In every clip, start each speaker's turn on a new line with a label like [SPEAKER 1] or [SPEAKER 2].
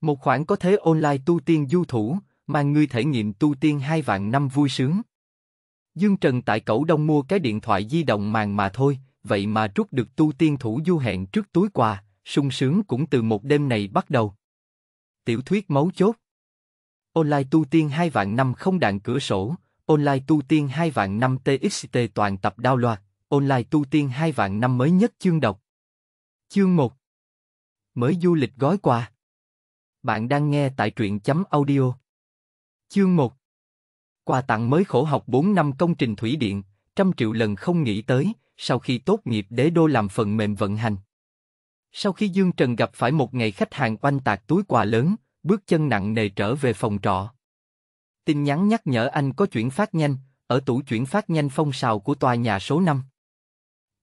[SPEAKER 1] Một khoản có thế online tu tiên du thủ, mà ngươi thể nghiệm tu tiên hai vạn năm vui sướng. Dương Trần tại Cẩu Đông mua cái điện thoại di động màng mà thôi, vậy mà rút được tu tiên thủ du hẹn trước túi quà, sung sướng cũng từ một đêm này bắt đầu. Tiểu thuyết mấu chốt Online tu tiên hai vạn năm không đạn cửa sổ, online tu tiên hai vạn năm TXT toàn tập đao loạt, online tu tiên hai vạn năm mới nhất chương độc. Chương 1 Mới du lịch gói quà bạn đang nghe tại truyện chấm audio. Chương 1 Quà tặng mới khổ học 4 năm công trình thủy điện, trăm triệu lần không nghĩ tới, sau khi tốt nghiệp đế đô làm phần mềm vận hành. Sau khi Dương Trần gặp phải một ngày khách hàng oanh tạc túi quà lớn, bước chân nặng nề trở về phòng trọ. Tin nhắn nhắc nhở anh có chuyển phát nhanh, ở tủ chuyển phát nhanh phong sào của tòa nhà số 5.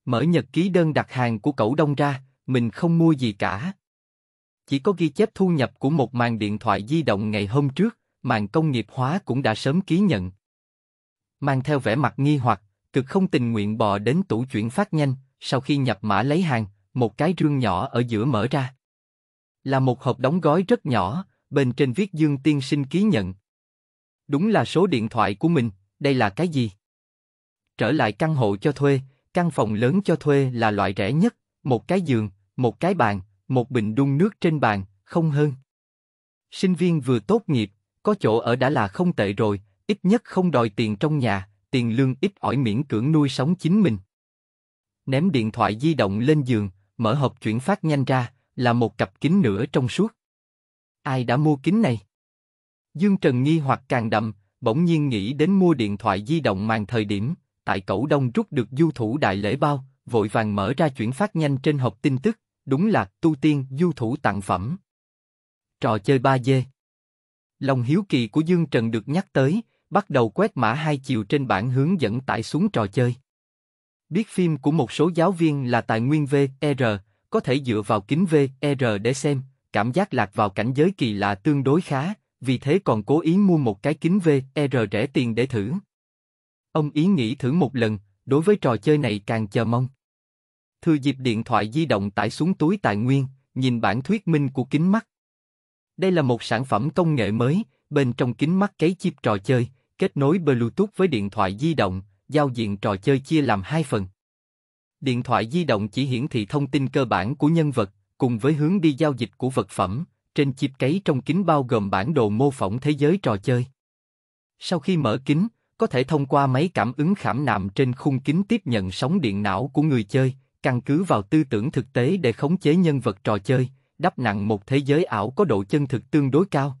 [SPEAKER 1] Mở nhật ký đơn đặt hàng của cậu Đông ra, mình không mua gì cả, chỉ có ghi chép thu nhập của một màn điện thoại di động ngày hôm trước, màn công nghiệp hóa cũng đã sớm ký nhận. Mang theo vẻ mặt nghi hoặc, cực không tình nguyện bò đến tủ chuyển phát nhanh, sau khi nhập mã lấy hàng, một cái rương nhỏ ở giữa mở ra. Là một hộp đóng gói rất nhỏ, bên trên viết Dương Tiên Sinh ký nhận. Đúng là số điện thoại của mình, đây là cái gì? Trở lại căn hộ cho thuê, căn phòng lớn cho thuê là loại rẻ nhất, một cái giường, một cái bàn, một bình đun nước trên bàn, không hơn. Sinh viên vừa tốt nghiệp, có chỗ ở đã là không tệ rồi, ít nhất không đòi tiền trong nhà, tiền lương ít ỏi miễn cưỡng nuôi sống chính mình. Ném điện thoại di động lên giường, mở hộp chuyển phát nhanh ra, là một cặp kính nửa trong suốt. Ai đã mua kính này? Dương Trần nghi hoặc càng đậm, bỗng nhiên nghĩ đến mua điện thoại di động màn thời điểm, tại cẩu đông rút được du thủ đại lễ bao, vội vàng mở ra chuyển phát nhanh trên hộp tin tức, Đúng là tu tiên du thủ tặng phẩm. Trò chơi 3D Lòng hiếu kỳ của Dương Trần được nhắc tới, bắt đầu quét mã hai chiều trên bảng hướng dẫn tải xuống trò chơi. Biết phim của một số giáo viên là tài nguyên VR, có thể dựa vào kính VR để xem, cảm giác lạc vào cảnh giới kỳ lạ tương đối khá, vì thế còn cố ý mua một cái kính VR rẻ tiền để thử. Ông ý nghĩ thử một lần, đối với trò chơi này càng chờ mong thừa dịp điện thoại di động tải xuống túi tài nguyên, nhìn bản thuyết minh của kính mắt. Đây là một sản phẩm công nghệ mới, bên trong kính mắt cấy chip trò chơi, kết nối Bluetooth với điện thoại di động, giao diện trò chơi chia làm hai phần. Điện thoại di động chỉ hiển thị thông tin cơ bản của nhân vật, cùng với hướng đi giao dịch của vật phẩm, trên chip cấy trong kính bao gồm bản đồ mô phỏng thế giới trò chơi. Sau khi mở kính, có thể thông qua máy cảm ứng khảm nạm trên khung kính tiếp nhận sóng điện não của người chơi, căn cứ vào tư tưởng thực tế để khống chế nhân vật trò chơi, đắp nặng một thế giới ảo có độ chân thực tương đối cao.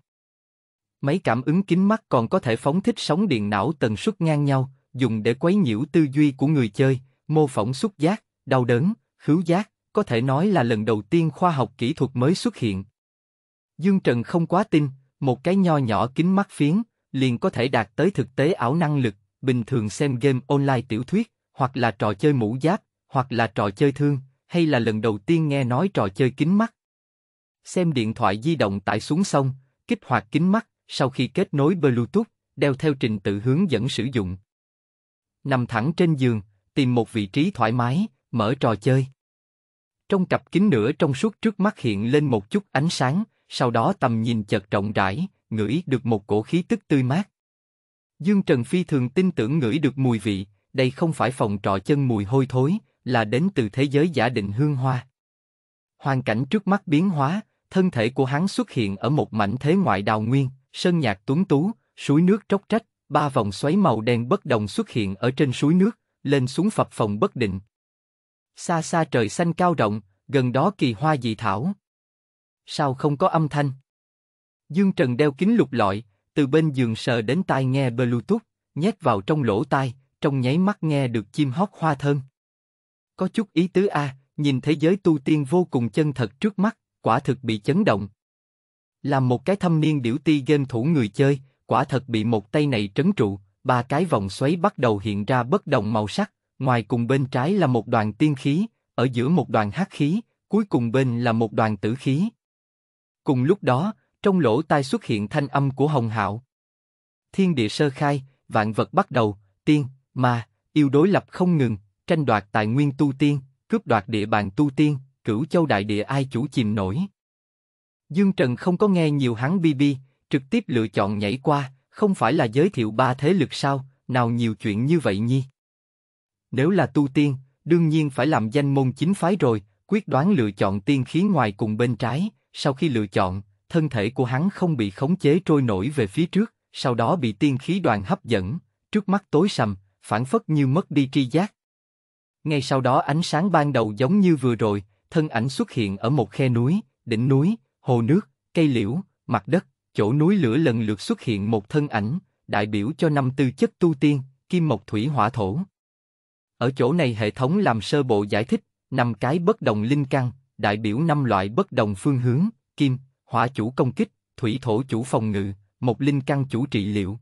[SPEAKER 1] Máy cảm ứng kính mắt còn có thể phóng thích sóng điện não tần suất ngang nhau, dùng để quấy nhiễu tư duy của người chơi, mô phỏng xúc giác, đau đớn, khứu giác, có thể nói là lần đầu tiên khoa học kỹ thuật mới xuất hiện. Dương Trần không quá tin, một cái nho nhỏ kính mắt phiến, liền có thể đạt tới thực tế ảo năng lực, bình thường xem game online tiểu thuyết, hoặc là trò chơi mũ giáp, hoặc là trò chơi thương, hay là lần đầu tiên nghe nói trò chơi kính mắt. Xem điện thoại di động tải xuống xong kích hoạt kính mắt, sau khi kết nối Bluetooth, đeo theo trình tự hướng dẫn sử dụng. Nằm thẳng trên giường, tìm một vị trí thoải mái, mở trò chơi. Trong cặp kính nửa trong suốt trước mắt hiện lên một chút ánh sáng, sau đó tầm nhìn chợt rộng rãi, ngửi được một cổ khí tức tươi mát. Dương Trần Phi thường tin tưởng ngửi được mùi vị, đây không phải phòng trò chân mùi hôi thối, là đến từ thế giới giả định hương hoa. Hoàn cảnh trước mắt biến hóa, thân thể của hắn xuất hiện ở một mảnh thế ngoại đào nguyên, sơn nhạc tuấn tú, suối nước tróc trách, ba vòng xoáy màu đen bất đồng xuất hiện ở trên suối nước, lên xuống phập phồng bất định. Xa xa trời xanh cao rộng, gần đó kỳ hoa dị thảo. Sao không có âm thanh? Dương Trần đeo kính lục lọi, từ bên giường sờ đến tai nghe Bluetooth, nhét vào trong lỗ tai, trong nháy mắt nghe được chim hót hoa thơm. Có chút ý tứ a, nhìn thế giới tu tiên vô cùng chân thật trước mắt, quả thực bị chấn động. Làm một cái thâm niên điểu ti game thủ người chơi, quả thật bị một tay này trấn trụ, ba cái vòng xoáy bắt đầu hiện ra bất đồng màu sắc, ngoài cùng bên trái là một đoàn tiên khí, ở giữa một đoàn hắc khí, cuối cùng bên là một đoàn tử khí. Cùng lúc đó, trong lỗ tai xuất hiện thanh âm của Hồng Hạo. Thiên địa sơ khai, vạn vật bắt đầu, tiên, ma, yêu đối lập không ngừng, tranh đoạt tài nguyên tu tiên, cướp đoạt địa bàn tu tiên, cửu châu đại địa ai chủ chìm nổi. Dương Trần không có nghe nhiều hắn bi bi, trực tiếp lựa chọn nhảy qua, không phải là giới thiệu ba thế lực sao, nào nhiều chuyện như vậy nhi. Nếu là tu tiên, đương nhiên phải làm danh môn chính phái rồi, quyết đoán lựa chọn tiên khí ngoài cùng bên trái, sau khi lựa chọn, thân thể của hắn không bị khống chế trôi nổi về phía trước, sau đó bị tiên khí đoàn hấp dẫn, trước mắt tối sầm, phản phất như mất đi tri giác, ngay sau đó ánh sáng ban đầu giống như vừa rồi, thân ảnh xuất hiện ở một khe núi, đỉnh núi, hồ nước, cây liễu, mặt đất, chỗ núi lửa lần lượt xuất hiện một thân ảnh, đại biểu cho năm tư chất tu tiên, kim mộc thủy hỏa thổ. Ở chỗ này hệ thống làm sơ bộ giải thích, năm cái bất đồng linh căn, đại biểu năm loại bất đồng phương hướng, kim, hỏa chủ công kích, thủy thổ chủ phòng ngự, một linh căn chủ trị liệu.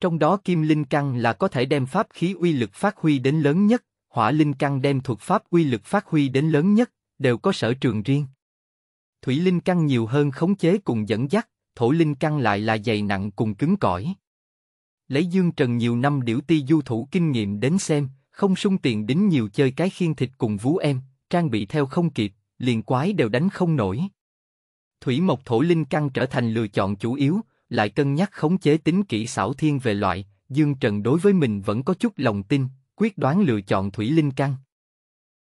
[SPEAKER 1] Trong đó kim linh căn là có thể đem pháp khí uy lực phát huy đến lớn nhất, hỏa linh căn đem thuật pháp quy lực phát huy đến lớn nhất, đều có sở trường riêng. Thủy linh căn nhiều hơn khống chế cùng dẫn dắt, thổ linh căn lại là dày nặng cùng cứng cỏi. Lấy Dương Trần nhiều năm điểu ti du thủ kinh nghiệm đến xem, không sung tiền đính nhiều chơi cái khiên thịt cùng vú em, trang bị theo không kịp, liền quái đều đánh không nổi. Thủy mộc thổ linh căn trở thành lựa chọn chủ yếu, lại cân nhắc khống chế tính kỹ xảo thiên về loại, Dương Trần đối với mình vẫn có chút lòng tin, quyết đoán lựa chọn thủy linh căn.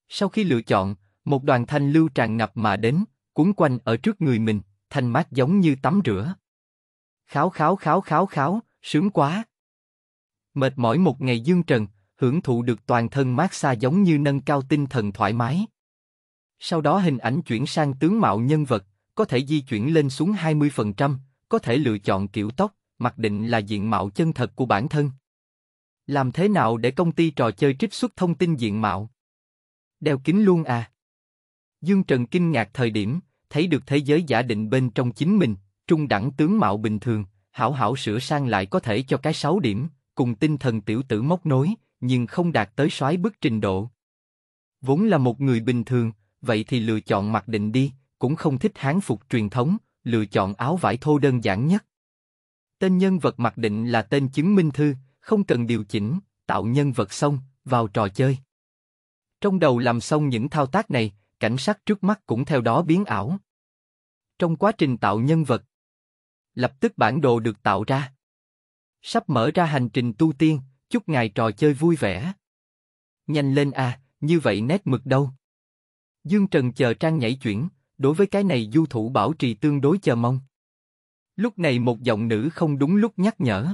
[SPEAKER 1] Sau khi lựa chọn, một đoàn thanh lưu tràn ngập mà đến, cuốn quanh ở trước người mình, thanh mát giống như tắm rửa. Kháo kháo kháo kháo kháo, sướng quá. Mệt mỏi một ngày dương trần, hưởng thụ được toàn thân mát xa giống như nâng cao tinh thần thoải mái. Sau đó hình ảnh chuyển sang tướng mạo nhân vật, có thể di chuyển lên xuống 20%, có thể lựa chọn kiểu tóc, mặc định là diện mạo chân thật của bản thân. Làm thế nào để công ty trò chơi trích xuất thông tin diện mạo? Đeo kính luôn à? Dương Trần kinh ngạc thời điểm, thấy được thế giới giả định bên trong chính mình, trung đẳng tướng mạo bình thường, hảo hảo sửa sang lại có thể cho cái 6 điểm, cùng tinh thần tiểu tử móc nối, nhưng không đạt tới soái bước trình độ. Vốn là một người bình thường, vậy thì lựa chọn mặc định đi, cũng không thích hán phục truyền thống, lựa chọn áo vải thô đơn giản nhất. Tên nhân vật mặc định là tên chứng minh thư, không cần điều chỉnh, tạo nhân vật xong, vào trò chơi. Trong đầu làm xong những thao tác này, cảnh sát trước mắt cũng theo đó biến ảo. Trong quá trình tạo nhân vật, lập tức bản đồ được tạo ra. Sắp mở ra hành trình tu tiên, chúc ngài trò chơi vui vẻ. Nhanh lên à, như vậy nét mực đâu. Dương Trần chờ trang nhảy chuyển, đối với cái này du thủ bảo trì tương đối chờ mong. Lúc này một giọng nữ không đúng lúc nhắc nhở.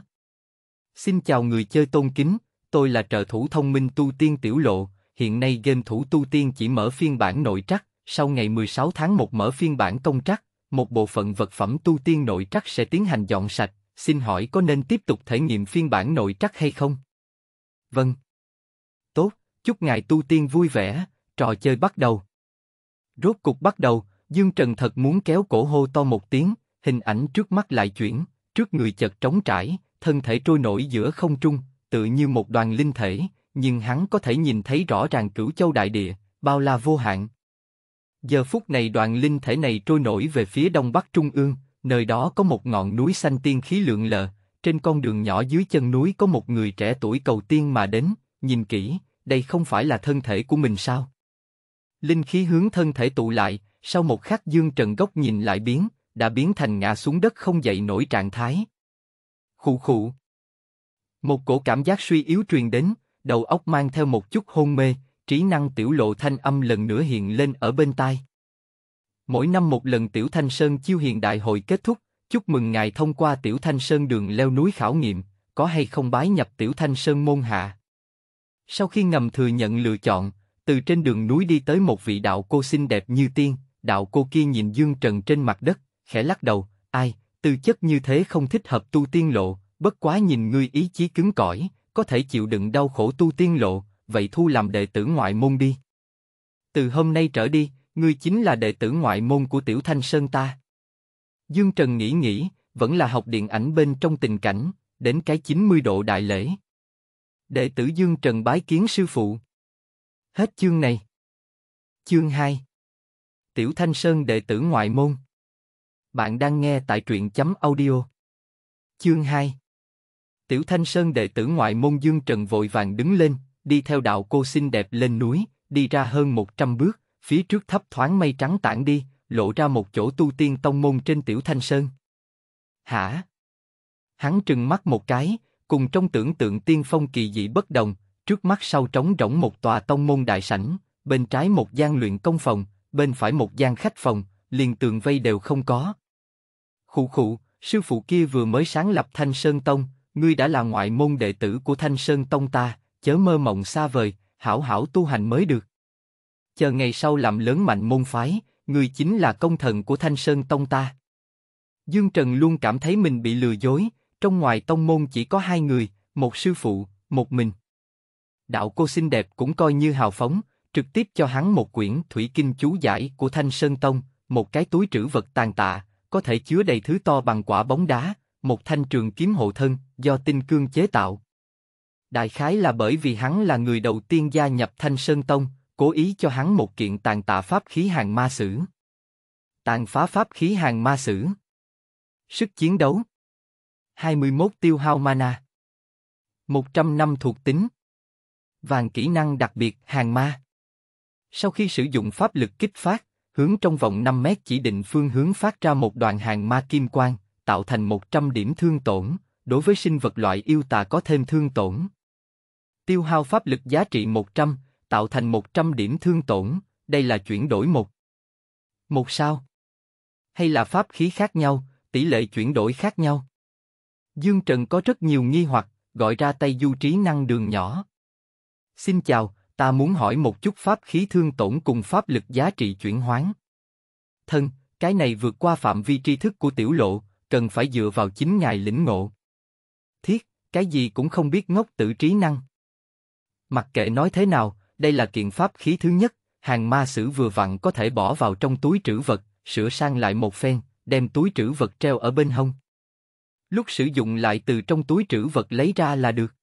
[SPEAKER 1] Xin chào người chơi tôn kính, tôi là trợ thủ thông minh tu tiên tiểu lộ, hiện nay game thủ tu tiên chỉ mở phiên bản nội trắc, sau ngày 16 tháng 1 mở phiên bản công trắc, một bộ phận vật phẩm tu tiên nội trắc sẽ tiến hành dọn sạch, xin hỏi có nên tiếp tục thể nghiệm phiên bản nội trắc hay không? Vâng. Tốt, chúc ngài tu tiên vui vẻ, trò chơi bắt đầu. Rốt cục bắt đầu, Dương Trần thật muốn kéo cổ hô to một tiếng, hình ảnh trước mắt lại chuyển, trước người chợt trống trải, thân thể trôi nổi giữa không trung, tự như một đoàn linh thể, nhưng hắn có thể nhìn thấy rõ ràng cửu châu đại địa, bao la vô hạn. Giờ phút này đoàn linh thể này trôi nổi về phía đông bắc trung ương, nơi đó có một ngọn núi xanh tiên khí lượng lờ, trên con đường nhỏ dưới chân núi có một người trẻ tuổi cầu tiên mà đến, nhìn kỹ, đây không phải là thân thể của mình sao? Linh khí hướng thân thể tụ lại, sau một khắc Dương Trần Gốc nhìn lại biến, đã biến thành ngã xuống đất không dậy nổi trạng thái. Khụ khụ. Một cổ cảm giác suy yếu truyền đến, đầu óc mang theo một chút hôn mê, trí năng tiểu lộ thanh âm lần nữa hiện lên ở bên tai. Mỗi năm một lần Tiểu Thanh Sơn chiêu hiền đại hội kết thúc, chúc mừng ngài thông qua Tiểu Thanh Sơn đường leo núi khảo nghiệm, có hay không bái nhập Tiểu Thanh Sơn môn hạ. Sau khi ngầm thừa nhận lựa chọn, từ trên đường núi đi tới một vị đạo cô xinh đẹp như tiên, đạo cô kia nhìn dương trần trên mặt đất, khẽ lắc đầu, ai, tư chất như thế không thích hợp tu tiên lộ, bất quá nhìn ngươi ý chí cứng cỏi, có thể chịu đựng đau khổ tu tiên lộ, vậy thu làm đệ tử ngoại môn đi. Từ hôm nay trở đi, ngươi chính là đệ tử ngoại môn của Tiểu Thanh Sơn ta. Dương Trần nghĩ nghĩ, vẫn là học điện ảnh bên trong tình cảnh, đến cái 90 độ đại lễ. Đệ tử Dương Trần bái kiến sư phụ. Hết chương này.
[SPEAKER 2] Chương 2 Tiểu Thanh Sơn đệ tử ngoại môn bạn đang
[SPEAKER 1] nghe tại truyện chấm audio. Chương 2 Tiểu Thanh Sơn đệ tử ngoại môn Dương Trần vội vàng đứng lên, đi theo đạo cô xinh đẹp lên núi, đi ra hơn 100 bước, phía trước thấp thoáng mây trắng tản đi, lộ ra một chỗ tu tiên tông môn trên Tiểu Thanh Sơn. Hả? Hắn trừng mắt một cái, cùng trong tưởng tượng tiên phong kỳ dị bất đồng, trước mắt sau trống rỗng một tòa tông môn đại sảnh, bên trái một gian luyện công phòng, bên phải một gian khách phòng, liền tường vây đều không có. Khụ khụ, sư phụ kia vừa mới sáng lập Thanh Sơn Tông, ngươi đã là ngoại môn đệ tử của Thanh Sơn Tông ta, chớ mơ mộng xa vời, hảo hảo tu hành mới được. Chờ ngày sau làm lớn mạnh môn phái, ngươi chính là công thần của Thanh Sơn Tông ta. Dương Trần luôn cảm thấy mình bị lừa dối, trong ngoài tông môn chỉ có hai người, một sư phụ, một mình. Đạo cô xinh đẹp cũng coi như hào phóng, trực tiếp cho hắn một quyển Thủy Kinh chú giải của Thanh Sơn Tông, một cái túi trữ vật tàn tạ, có thể chứa đầy thứ to bằng quả bóng đá, một thanh trường kiếm hộ thân, do tinh cương chế tạo. Đại khái là bởi vì hắn là người đầu tiên gia nhập Thanh Sơn Tông, cố ý cho hắn một kiện tàn tạ pháp khí hàng ma sử. Tàn phá pháp khí hàng ma sử.
[SPEAKER 2] Sức chiến đấu 21 tiêu hao mana
[SPEAKER 1] 100 năm thuộc tính Vàng kỹ năng đặc biệt hàng ma Sau khi sử dụng pháp lực kích phát, hướng trong vòng 5 mét chỉ định phương hướng phát ra một đoàn hàng ma kim quang, tạo thành 100 điểm thương tổn, đối với sinh vật loại yêu tà có thêm thương tổn. Tiêu hao pháp lực giá trị 100, tạo thành 100 điểm thương tổn, đây là chuyển đổi một. Một sao? Hay là pháp khí khác nhau, tỷ lệ chuyển đổi khác nhau? Dương Trần có rất nhiều nghi hoặc, gọi ra tay du trí năng đường nhỏ. Xin chào, Ta muốn hỏi một chút pháp khí thương tổn cùng pháp lực giá trị chuyển hoán. Thân, cái này vượt qua phạm vi tri thức của tiểu lộ, cần phải dựa vào chính ngài lĩnh ngộ. Thiết, cái gì cũng không biết ngốc tự trí năng. Mặc kệ nói thế nào, đây là kiện pháp khí thứ nhất, hàng ma sử vừa vặn có thể bỏ vào trong túi trữ vật, sửa sang lại một phen, đem túi trữ vật treo ở bên hông. Lúc sử dụng lại từ trong túi trữ vật lấy ra là được.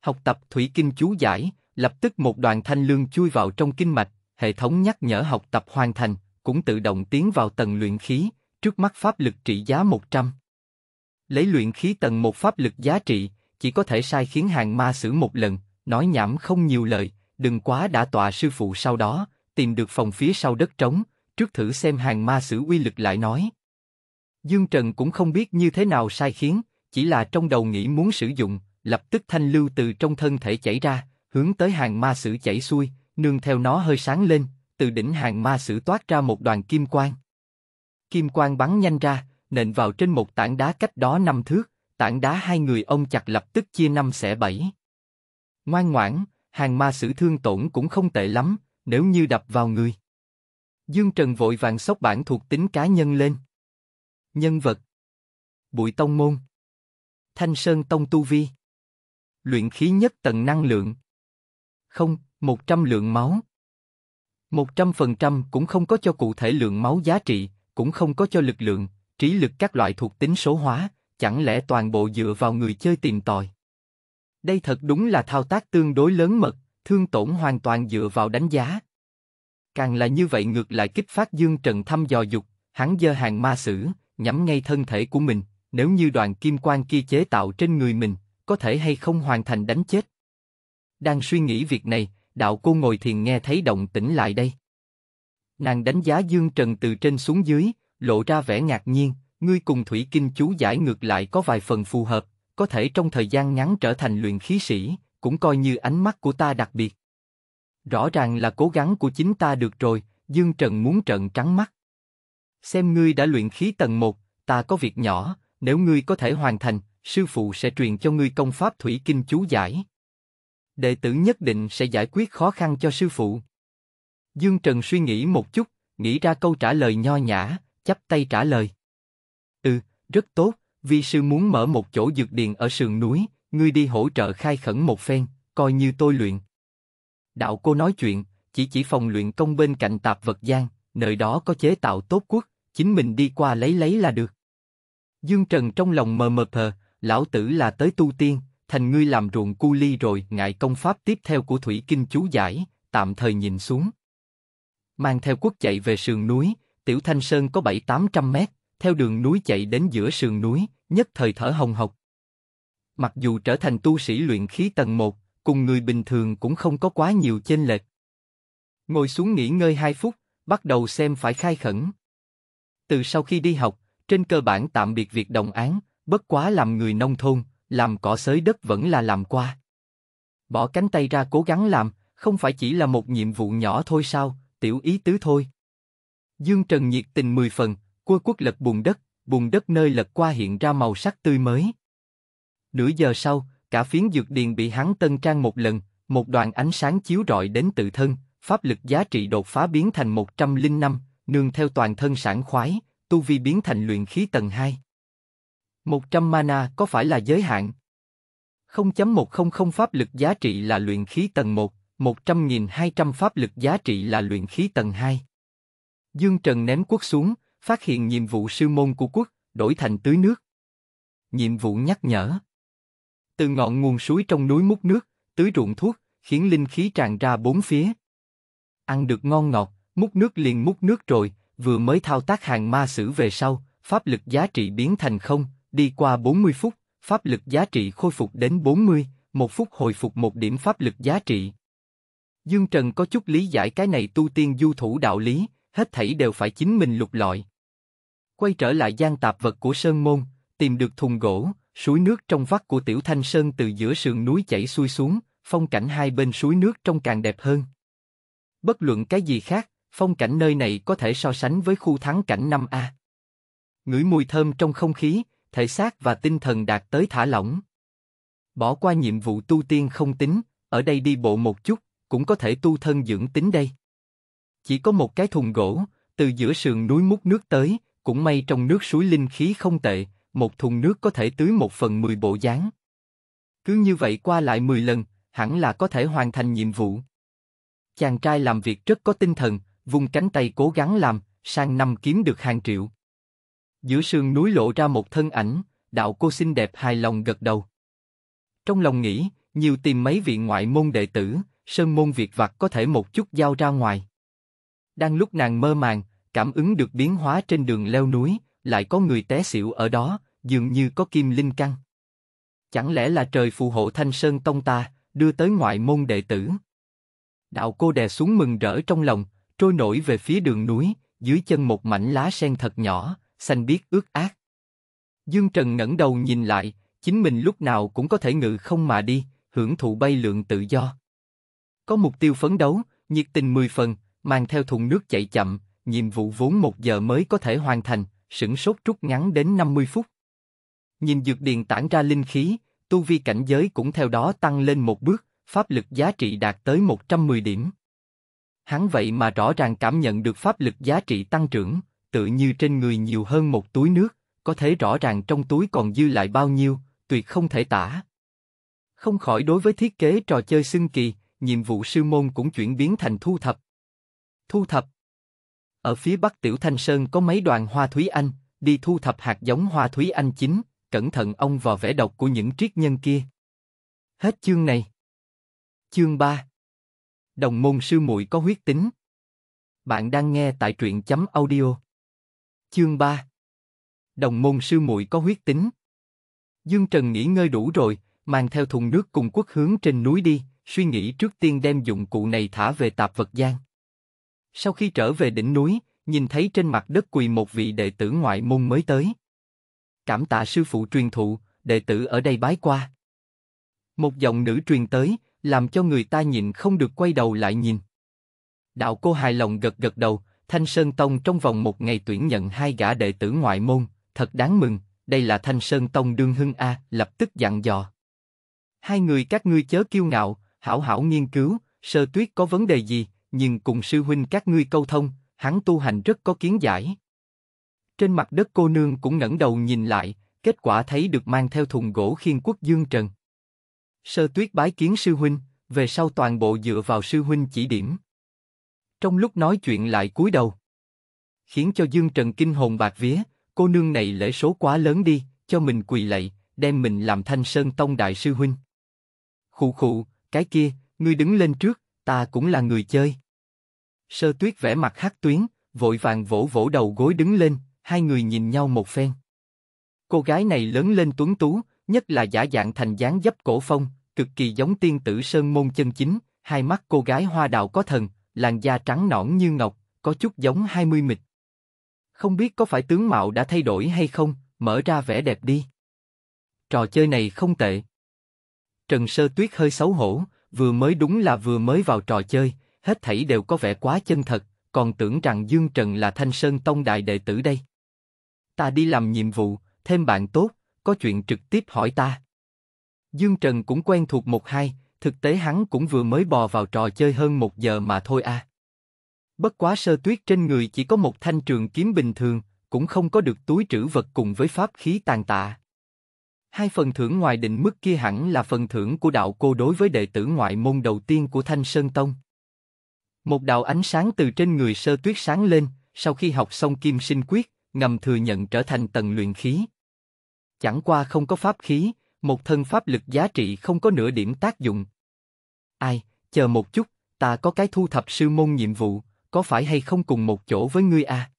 [SPEAKER 1] Học tập Thủy Kinh chú giải, Lập tức một đoàn thanh lương chui vào trong kinh mạch, hệ thống nhắc nhở học tập hoàn thành, cũng tự động tiến vào tầng luyện khí, trước mắt pháp lực trị giá 100. Lấy luyện khí tầng một pháp lực giá trị, chỉ có thể sai khiến hàng ma xử một lần, nói nhảm không nhiều lời, đừng quá đã tọa sư phụ sau đó, tìm được phòng phía sau đất trống, trước thử xem hàng ma sử uy lực lại nói. Dương Trần cũng không biết như thế nào sai khiến, chỉ là trong đầu nghĩ muốn sử dụng, lập tức thanh lưu từ trong thân thể chảy ra, hướng tới hàng ma sử chảy xuôi, nương theo nó hơi sáng lên, từ đỉnh hàng ma sử toát ra một đoàn kim quang. Kim quang bắn nhanh ra, nện vào trên một tảng đá cách đó năm thước, tảng đá hai người ông chặt lập tức chia năm xẻ bảy. Ngoan ngoãn, hàng ma sử thương tổn cũng không tệ lắm, nếu như đập vào người. Dương Trần vội vàng sốc bản thuộc tính cá nhân lên.
[SPEAKER 2] Nhân vật Bụi Tông Môn Thanh Sơn Tông Tu Vi
[SPEAKER 1] Luyện khí nhất tầng năng lượng không, 100 lượng máu. 100% cũng không có cho cụ thể lượng máu giá trị, cũng không có cho lực lượng, trí lực các loại thuộc tính số hóa, chẳng lẽ toàn bộ dựa vào người chơi tìm tòi. Đây thật đúng là thao tác tương đối lớn mật, thương tổn hoàn toàn dựa vào đánh giá. Càng là như vậy ngược lại kích phát Dương Trần thăm dò dục, hắn dơ hàng ma sử, nhắm ngay thân thể của mình, nếu như đoàn kim quan kia chế tạo trên người mình, có thể hay không hoàn thành đánh chết. Đang suy nghĩ việc này, đạo cô ngồi thiền nghe thấy động tĩnh lại đây. Nàng đánh giá Dương Trần từ trên xuống dưới, lộ ra vẻ ngạc nhiên, ngươi cùng Thủy Kinh chú giải ngược lại có vài phần phù hợp, có thể trong thời gian ngắn trở thành luyện khí sĩ, cũng coi như ánh mắt của ta đặc biệt. Rõ ràng là cố gắng của chính ta được rồi, Dương Trần muốn trợn trắng mắt. Xem ngươi đã luyện khí tầng 1, ta có việc nhỏ, nếu ngươi có thể hoàn thành, sư phụ sẽ truyền cho ngươi công pháp Thủy Kinh chú giải đệ tử nhất định sẽ giải quyết khó khăn cho sư phụ. Dương Trần suy nghĩ một chút, nghĩ ra câu trả lời nho nhã, chắp tay trả lời. Ừ, rất tốt, vi sư muốn mở một chỗ dược điền ở sườn núi, ngươi đi hỗ trợ khai khẩn một phen, coi như tôi luyện. Đạo cô nói chuyện, chỉ chỉ phòng luyện công bên cạnh tạp vật gian, nơi đó có chế tạo tốt quốc, chính mình đi qua lấy lấy là được. Dương Trần trong lòng mờ mờ thờ, lão tử là tới tu tiên, thành ngươi làm ruộng cu ly rồi, ngại công pháp tiếp theo của Thủy Kinh chú giải, tạm thời nhìn xuống. Mang theo quốc chạy về sườn núi, Tiểu Thanh Sơn có bảy tám trăm mét, theo đường núi chạy đến giữa sườn núi, nhất thời thở hồng hộc. Mặc dù trở thành tu sĩ luyện khí tầng 1, cùng người bình thường cũng không có quá nhiều chênh lệch. Ngồi xuống nghỉ ngơi 2 phút, bắt đầu xem phải khai khẩn. Từ sau khi đi học, trên cơ bản tạm biệt việc đồng án, bất quá làm người nông thôn, làm cỏ xới đất vẫn là làm qua. Bỏ cánh tay ra cố gắng làm, không phải chỉ là một nhiệm vụ nhỏ thôi sao, tiểu ý tứ thôi. Dương Trần nhiệt tình mười phần, cua quốc lật bùn đất, bùn đất nơi lật qua hiện ra màu sắc tươi mới. Nửa giờ sau, cả phiến dược điền bị hắn tân trang một lần, một đoàn ánh sáng chiếu rọi đến tự thân, pháp lực giá trị đột phá biến thành 105, nương theo toàn thân sản khoái, tu vi biến thành luyện khí tầng 2. 100 mana có phải là giới hạn? 0.100 pháp lực giá trị là luyện khí tầng 1, 100.200 pháp lực giá trị là luyện khí tầng 2. Dương Trần ném quốc xuống, phát hiện nhiệm vụ sư môn của quốc, đổi thành tưới nước. Nhiệm vụ nhắc nhở. Từ ngọn nguồn suối trong núi múc nước, tưới ruộng thuốc, khiến linh khí tràn ra bốn phía. Ăn được ngon ngọt, múc nước liền múc nước rồi, vừa mới thao tác hàng ma sử về sau, pháp lực giá trị biến thành không, Đi qua 40 phút, pháp lực giá trị khôi phục đến 40, một phút hồi phục một điểm pháp lực giá trị. Dương Trần có chút lý giải cái này tu tiên du thủ đạo lý, hết thảy đều phải chính mình lục lọi. Quay trở lại gian tạp vật của Sơn Môn, tìm được thùng gỗ, suối nước trong vắt của Tiểu Thanh Sơn từ giữa sườn núi chảy xuôi xuống, phong cảnh hai bên suối nước trông càng đẹp hơn. Bất luận cái gì khác, phong cảnh nơi này có thể so sánh với khu thắng cảnh năm a Ngửi mùi thơm trong không khí, thể xác và tinh thần đạt tới thả lỏng. Bỏ qua nhiệm vụ tu tiên không tính, ở đây đi bộ một chút, cũng có thể tu thân dưỡng tính đây. Chỉ có một cái thùng gỗ, từ giữa sườn núi múc nước tới, cũng may trong nước suối linh khí không tệ, một thùng nước có thể tưới một phần mười bộ dáng. Cứ như vậy qua lại mười lần, hẳn là có thể hoàn thành nhiệm vụ. Chàng trai làm việc rất có tinh thần, vùng cánh tay cố gắng làm, sang năm kiếm được hàng triệu. Giữa sườn núi lộ ra một thân ảnh, đạo cô xinh đẹp hài lòng gật đầu. Trong lòng nghĩ, nhiều tìm mấy vị ngoại môn đệ tử, sơn môn việc vặt có thể một chút giao ra ngoài. Đang lúc nàng mơ màng, cảm ứng được biến hóa trên đường leo núi, lại có người té xỉu ở đó, dường như có kim linh căn. Chẳng lẽ là trời phù hộ thanh sơn tông ta, đưa tới ngoại môn đệ tử. Đạo cô đè xuống mừng rỡ trong lòng, trôi nổi về phía đường núi, dưới chân một mảnh lá sen thật nhỏ, xanh biết ướt át. Dương Trần ngẩng đầu nhìn lại, chính mình lúc nào cũng có thể ngự không mà đi, hưởng thụ bay lượn tự do. Có mục tiêu phấn đấu, nhiệt tình mười phần, mang theo thùng nước chạy chậm, nhiệm vụ vốn một giờ mới có thể hoàn thành, sửng sốt rút ngắn đến 50 phút. Nhìn dược điền tản ra linh khí, tu vi cảnh giới cũng theo đó tăng lên một bước, pháp lực giá trị đạt tới 110 điểm. Hắn vậy mà rõ ràng cảm nhận được pháp lực giá trị tăng trưởng, tự như trên người nhiều hơn một túi nước, có thể rõ ràng trong túi còn dư lại bao nhiêu, tuyệt không thể tả. Không khỏi đối với thiết kế trò chơi xưng kỳ, nhiệm vụ sư môn cũng chuyển biến thành thu thập. Thu thập Ở phía bắc Tiểu Thanh Sơn có mấy đoàn hoa Thúy Anh, đi thu thập hạt giống hoa Thúy Anh chính, cẩn thận ông vào vẻ độc của những triết nhân kia. Hết chương này. Chương 3 Đồng môn sư muội có huyết tính. Bạn đang nghe tại truyện chấm audio. Chương 3 Đồng môn sư muội có huyết tính Dương Trần nghỉ ngơi đủ rồi, mang theo thùng nước cùng quốc hướng trên núi đi, suy nghĩ trước tiên đem dụng cụ này thả về tạp vật gian. Sau khi trở về đỉnh núi, nhìn thấy trên mặt đất quỳ một vị đệ tử ngoại môn mới tới. Cảm tạ sư phụ truyền thụ, đệ tử ở đây bái qua. Một giọng nữ truyền tới, làm cho người ta nhìn không được quay đầu lại nhìn. Đạo cô hài lòng gật gật đầu, Thanh Sơn Tông trong vòng một ngày tuyển nhận hai gã đệ tử ngoại môn, thật đáng mừng, đây là Thanh Sơn Tông đương hưng A, lập tức dặn dò. Hai người các ngươi chớ kiêu ngạo, hảo hảo nghiên cứu, sơ tuyết có vấn đề gì, nhưng cùng sư huynh các ngươi câu thông, hắn tu hành rất có kiến giải. Trên mặt đất cô nương cũng ngẩng đầu nhìn lại, kết quả thấy được mang theo thùng gỗ khiên quốc dương trần. Sơ tuyết bái kiến sư huynh, về sau toàn bộ dựa vào sư huynh chỉ điểm trong lúc nói chuyện lại cúi đầu, khiến cho Dương Trần kinh hồn bạc vía. Cô nương này lễ số quá lớn đi, cho mình quỳ lạy, đem mình làm Thanh Sơn Tông đại sư huynh. Khụ khụ, cái kia, ngươi đứng lên trước, ta cũng là người chơi. Sơ Tuyết vẽ mặt hắc tuyến, vội vàng vỗ vỗ đầu gối đứng lên, hai người nhìn nhau một phen. Cô gái này lớn lên tuấn tú, nhất là giả dạng thành dáng dấp cổ phong, cực kỳ giống tiên tử sơn môn chân chính. Hai mắt cô gái hoa đào có thần, làn da trắng nõn như ngọc, có chút giống hai mươi mịch. Không biết có phải tướng mạo đã thay đổi hay không, mở ra vẻ đẹp đi. Trò chơi này không tệ. Trần Sơ Tuyết hơi xấu hổ, vừa mới đúng là vừa mới vào trò chơi, hết thảy đều có vẻ quá chân thật, còn tưởng rằng Dương Trần là Thanh Sơn Tông đại đệ tử đây. Ta đi làm nhiệm vụ, thêm bạn tốt, có chuyện trực tiếp hỏi ta. Dương Trần cũng quen thuộc một hai, thực tế hắn cũng vừa mới bò vào trò chơi hơn một giờ mà thôi à. Bất quá sơ tuyết trên người chỉ có một thanh trường kiếm bình thường, cũng không có được túi trữ vật cùng với pháp khí tàn tạ. Hai phần thưởng ngoài định mức kia hẳn là phần thưởng của đạo cô đối với đệ tử ngoại môn đầu tiên của Thanh Sơn Tông. Một đạo ánh sáng từ trên người sơ tuyết sáng lên, sau khi học xong kim sinh quyết, ngầm thừa nhận trở thành tầng luyện khí. Chẳng qua không có pháp khí, một thân pháp lực giá trị không có nửa điểm tác dụng. Ai, chờ một chút, ta có cái thu thập sư môn nhiệm vụ, có phải hay không cùng một chỗ với ngươi à?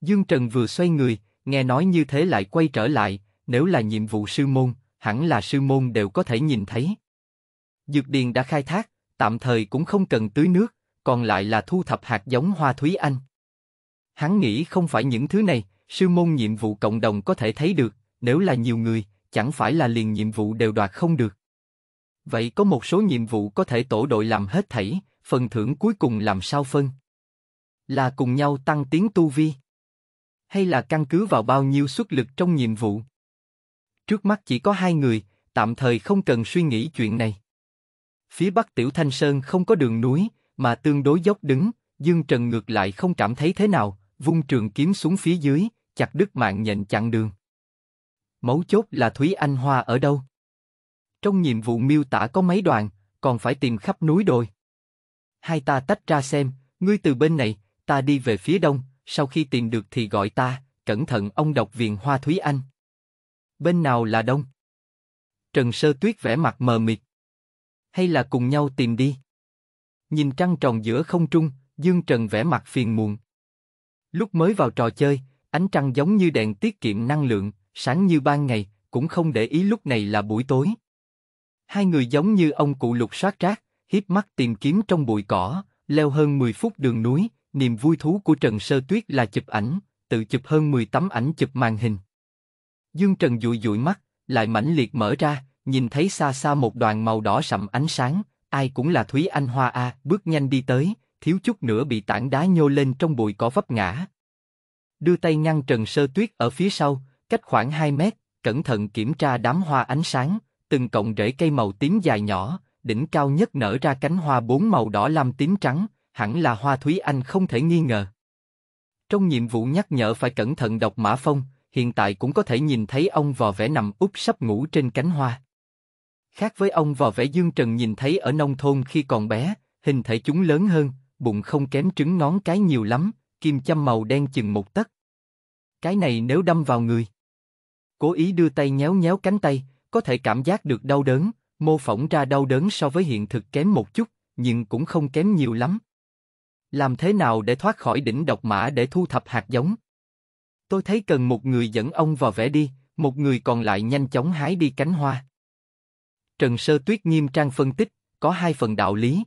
[SPEAKER 1] Dương Trần vừa xoay người, nghe nói như thế lại quay trở lại, nếu là nhiệm vụ sư môn, hẳn là sư môn đều có thể nhìn thấy. Dược điền đã khai thác, tạm thời cũng không cần tưới nước, còn lại là thu thập hạt giống hoa thúy anh. Hắn nghĩ không phải những thứ này, sư môn nhiệm vụ cộng đồng có thể thấy được, nếu là nhiều người, chẳng phải là liền nhiệm vụ đều đoạt không được. Vậy có một số nhiệm vụ có thể tổ đội làm hết thảy, phần thưởng cuối cùng làm sao phân? Là cùng nhau tăng tiến tu vi? Hay là căn cứ vào bao nhiêu xuất lực trong nhiệm vụ? Trước mắt chỉ có hai người, tạm thời không cần suy nghĩ chuyện này. Phía bắc Tiểu Thanh Sơn không có đường núi, mà tương đối dốc đứng, Dương Trần ngược lại không cảm thấy thế nào, vung trường kiếm xuống phía dưới, chặt đứt mạng nhện chặn đường. Mấu chốt là Thúy Anh Hoa ở đâu? Trong nhiệm vụ miêu tả có mấy đoàn còn phải tìm khắp núi đồi. Hai ta tách ra xem, ngươi từ bên này, ta đi về phía đông, sau khi tìm được thì gọi ta, cẩn thận ông độc viện hoa Thúy Anh. Bên nào là đông? Trần Sơ Tuyết vẽ mặt mờ mịt. Hay là cùng nhau tìm đi? Nhìn trăng tròn giữa không trung, Dương Trần vẽ mặt phiền muộn. Lúc mới vào trò chơi, ánh trăng giống như đèn tiết kiệm năng lượng, sáng như ban ngày, cũng không để ý lúc này là buổi tối. Hai người giống như ông cụ lục soát rác, hiếp mắt tìm kiếm trong bụi cỏ, leo hơn 10 phút đường núi, niềm vui thú của Trần Sơ Tuyết là chụp ảnh, tự chụp hơn 10 tấm ảnh chụp màn hình. Dương Trần dụi dụi mắt, lại mãnh liệt mở ra, nhìn thấy xa xa một đoàn màu đỏ sậm ánh sáng, ai cũng là Thúy Anh Hoa A, bước nhanh đi tới, thiếu chút nữa bị tảng đá nhô lên trong bụi cỏ vấp ngã. Đưa tay ngăn Trần Sơ Tuyết ở phía sau, cách khoảng 2 mét, cẩn thận kiểm tra đám hoa ánh sáng, từng cọng rễ cây màu tím dài nhỏ, đỉnh cao nhất nở ra cánh hoa bốn màu đỏ lam tím trắng, hẳn là hoa Thúy Anh không thể nghi ngờ. Trong nhiệm vụ nhắc nhở phải cẩn thận đọc mã phong, hiện tại cũng có thể nhìn thấy ông vò vẽ nằm úp sắp ngủ trên cánh hoa. Khác với ông vò vẽ Dương Trần nhìn thấy ở nông thôn khi còn bé, hình thể chúng lớn hơn, bụng không kém trứng ngón cái nhiều lắm, kim châm màu đen chừng một tấc. Cái này nếu đâm vào người cố ý đưa tay nhéo nhéo cánh tay, có thể cảm giác được đau đớn, mô phỏng ra đau đớn so với hiện thực kém một chút, nhưng cũng không kém nhiều lắm. Làm thế nào để thoát khỏi đỉnh độc mã để thu thập hạt giống? Tôi thấy cần một người dẫn ông vào vẽ đi, một người còn lại nhanh chóng hái đi cánh hoa. Trần Sơ Tuyết nghiêm trang phân tích, có hai phần đạo lý.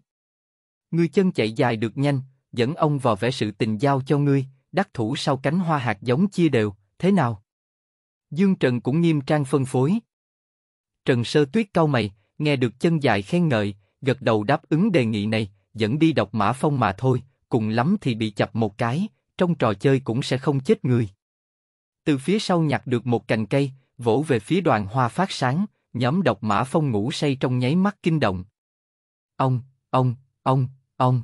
[SPEAKER 1] Ngươi chân chạy dài được nhanh, dẫn ông vào vẽ sự tình giao cho ngươi, đắc thủ sau cánh hoa hạt giống chia đều, thế nào? Dương Trần cũng nghiêm trang phân phối. Trần Sơ Tuyết cau mày, nghe được chân dài khen ngợi, gật đầu đáp ứng đề nghị này, dẫn đi đọc mã phong mà thôi, cùng lắm thì bị chập một cái, trong trò chơi cũng sẽ không chết người. Từ phía sau nhặt được một cành cây, vỗ về phía đoàn hoa phát sáng, nhóm đọc mã phong ngủ say trong nháy mắt kinh động. Ông, ông, ông, ông.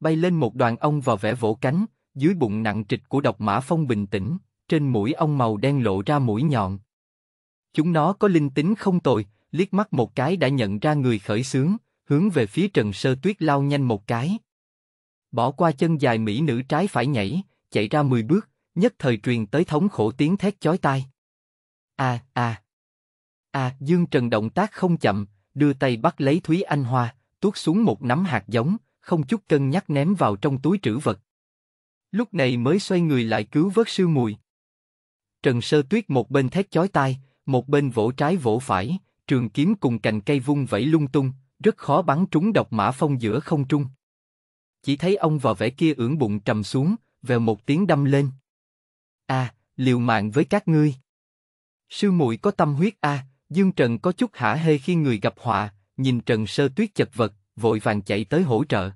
[SPEAKER 1] Bay lên một đoàn ông vào vẽ vỗ cánh, dưới bụng nặng trịch của đọc mã phong bình tĩnh, trên mũi ong màu đen lộ ra mũi nhọn. Chúng nó có linh tính không tồi, liếc mắt một cái đã nhận ra người khởi sướng, hướng về phía Trần Sơ Tuyết lao nhanh một cái. Bỏ qua chân dài mỹ nữ trái phải nhảy, chạy ra 10 bước, nhất thời truyền tới thống khổ tiếng thét chói tai. a a a Dương Trần động tác không chậm, đưa tay bắt lấy Thúy Anh Hoa, tuốt xuống một nắm hạt giống, không chút cân nhắc ném vào trong túi trữ vật. Lúc này mới xoay người lại cứu vớt sư mùi. Trần Sơ Tuyết một bên thét chói tai, một bên vỗ trái vỗ phải, trường kiếm cùng cành cây vung vẫy lung tung, rất khó bắn trúng độc mã phong giữa không trung. Chỉ thấy ông vào vẻ kia ưỡn bụng trầm xuống, về một tiếng đâm lên. A, à, liều mạng với các ngươi. Sư muội có tâm huyết a, à, Dương Trần có chút hả hê khi người gặp họa, nhìn Trần Sơ Tuyết chật vật, vội vàng chạy tới hỗ trợ.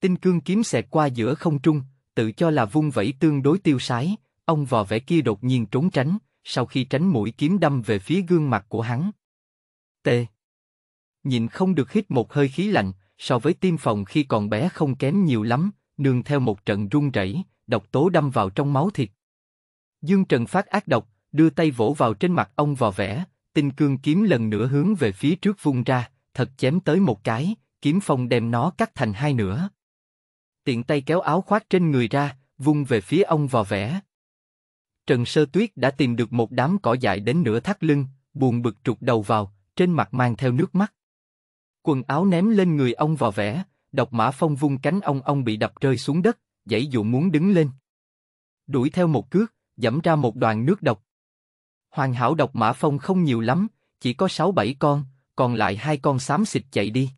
[SPEAKER 1] Tinh cương kiếm xẹt qua giữa không trung, tự cho là vung vẫy tương đối tiêu sái, Ông vò vẽ kia đột nhiên trốn tránh, sau khi tránh mũi kiếm đâm về phía gương mặt của hắn. T. Nhìn không được hít một hơi khí lạnh, so với tim phòng khi còn bé không kém nhiều lắm, nương theo một trận run rẩy, độc tố đâm vào trong máu thịt. Dương Trần phát ác độc, đưa tay vỗ vào trên mặt ông vò vẽ, tinh cương kiếm lần nữa hướng về phía trước vung ra, thật chém tới một cái, kiếm phong đem nó cắt thành hai nửa. Tiện tay kéo áo khoác trên người ra, vung về phía ông vò vẽ. Trần Sơ Tuyết đã tìm được một đám cỏ dại đến nửa thắt lưng, buồn bực trục đầu vào, trên mặt mang theo nước mắt. Quần áo ném lên người ông vào vẽ, độc mã phong vung cánh ông ông bị đập rơi xuống đất, dãy dụ muốn đứng lên. Đuổi theo một cước, dẫm ra một đoàn nước độc. Hoàn hảo độc mã phong không nhiều lắm, chỉ có sáu bảy con, còn lại hai con xám xịt chạy đi.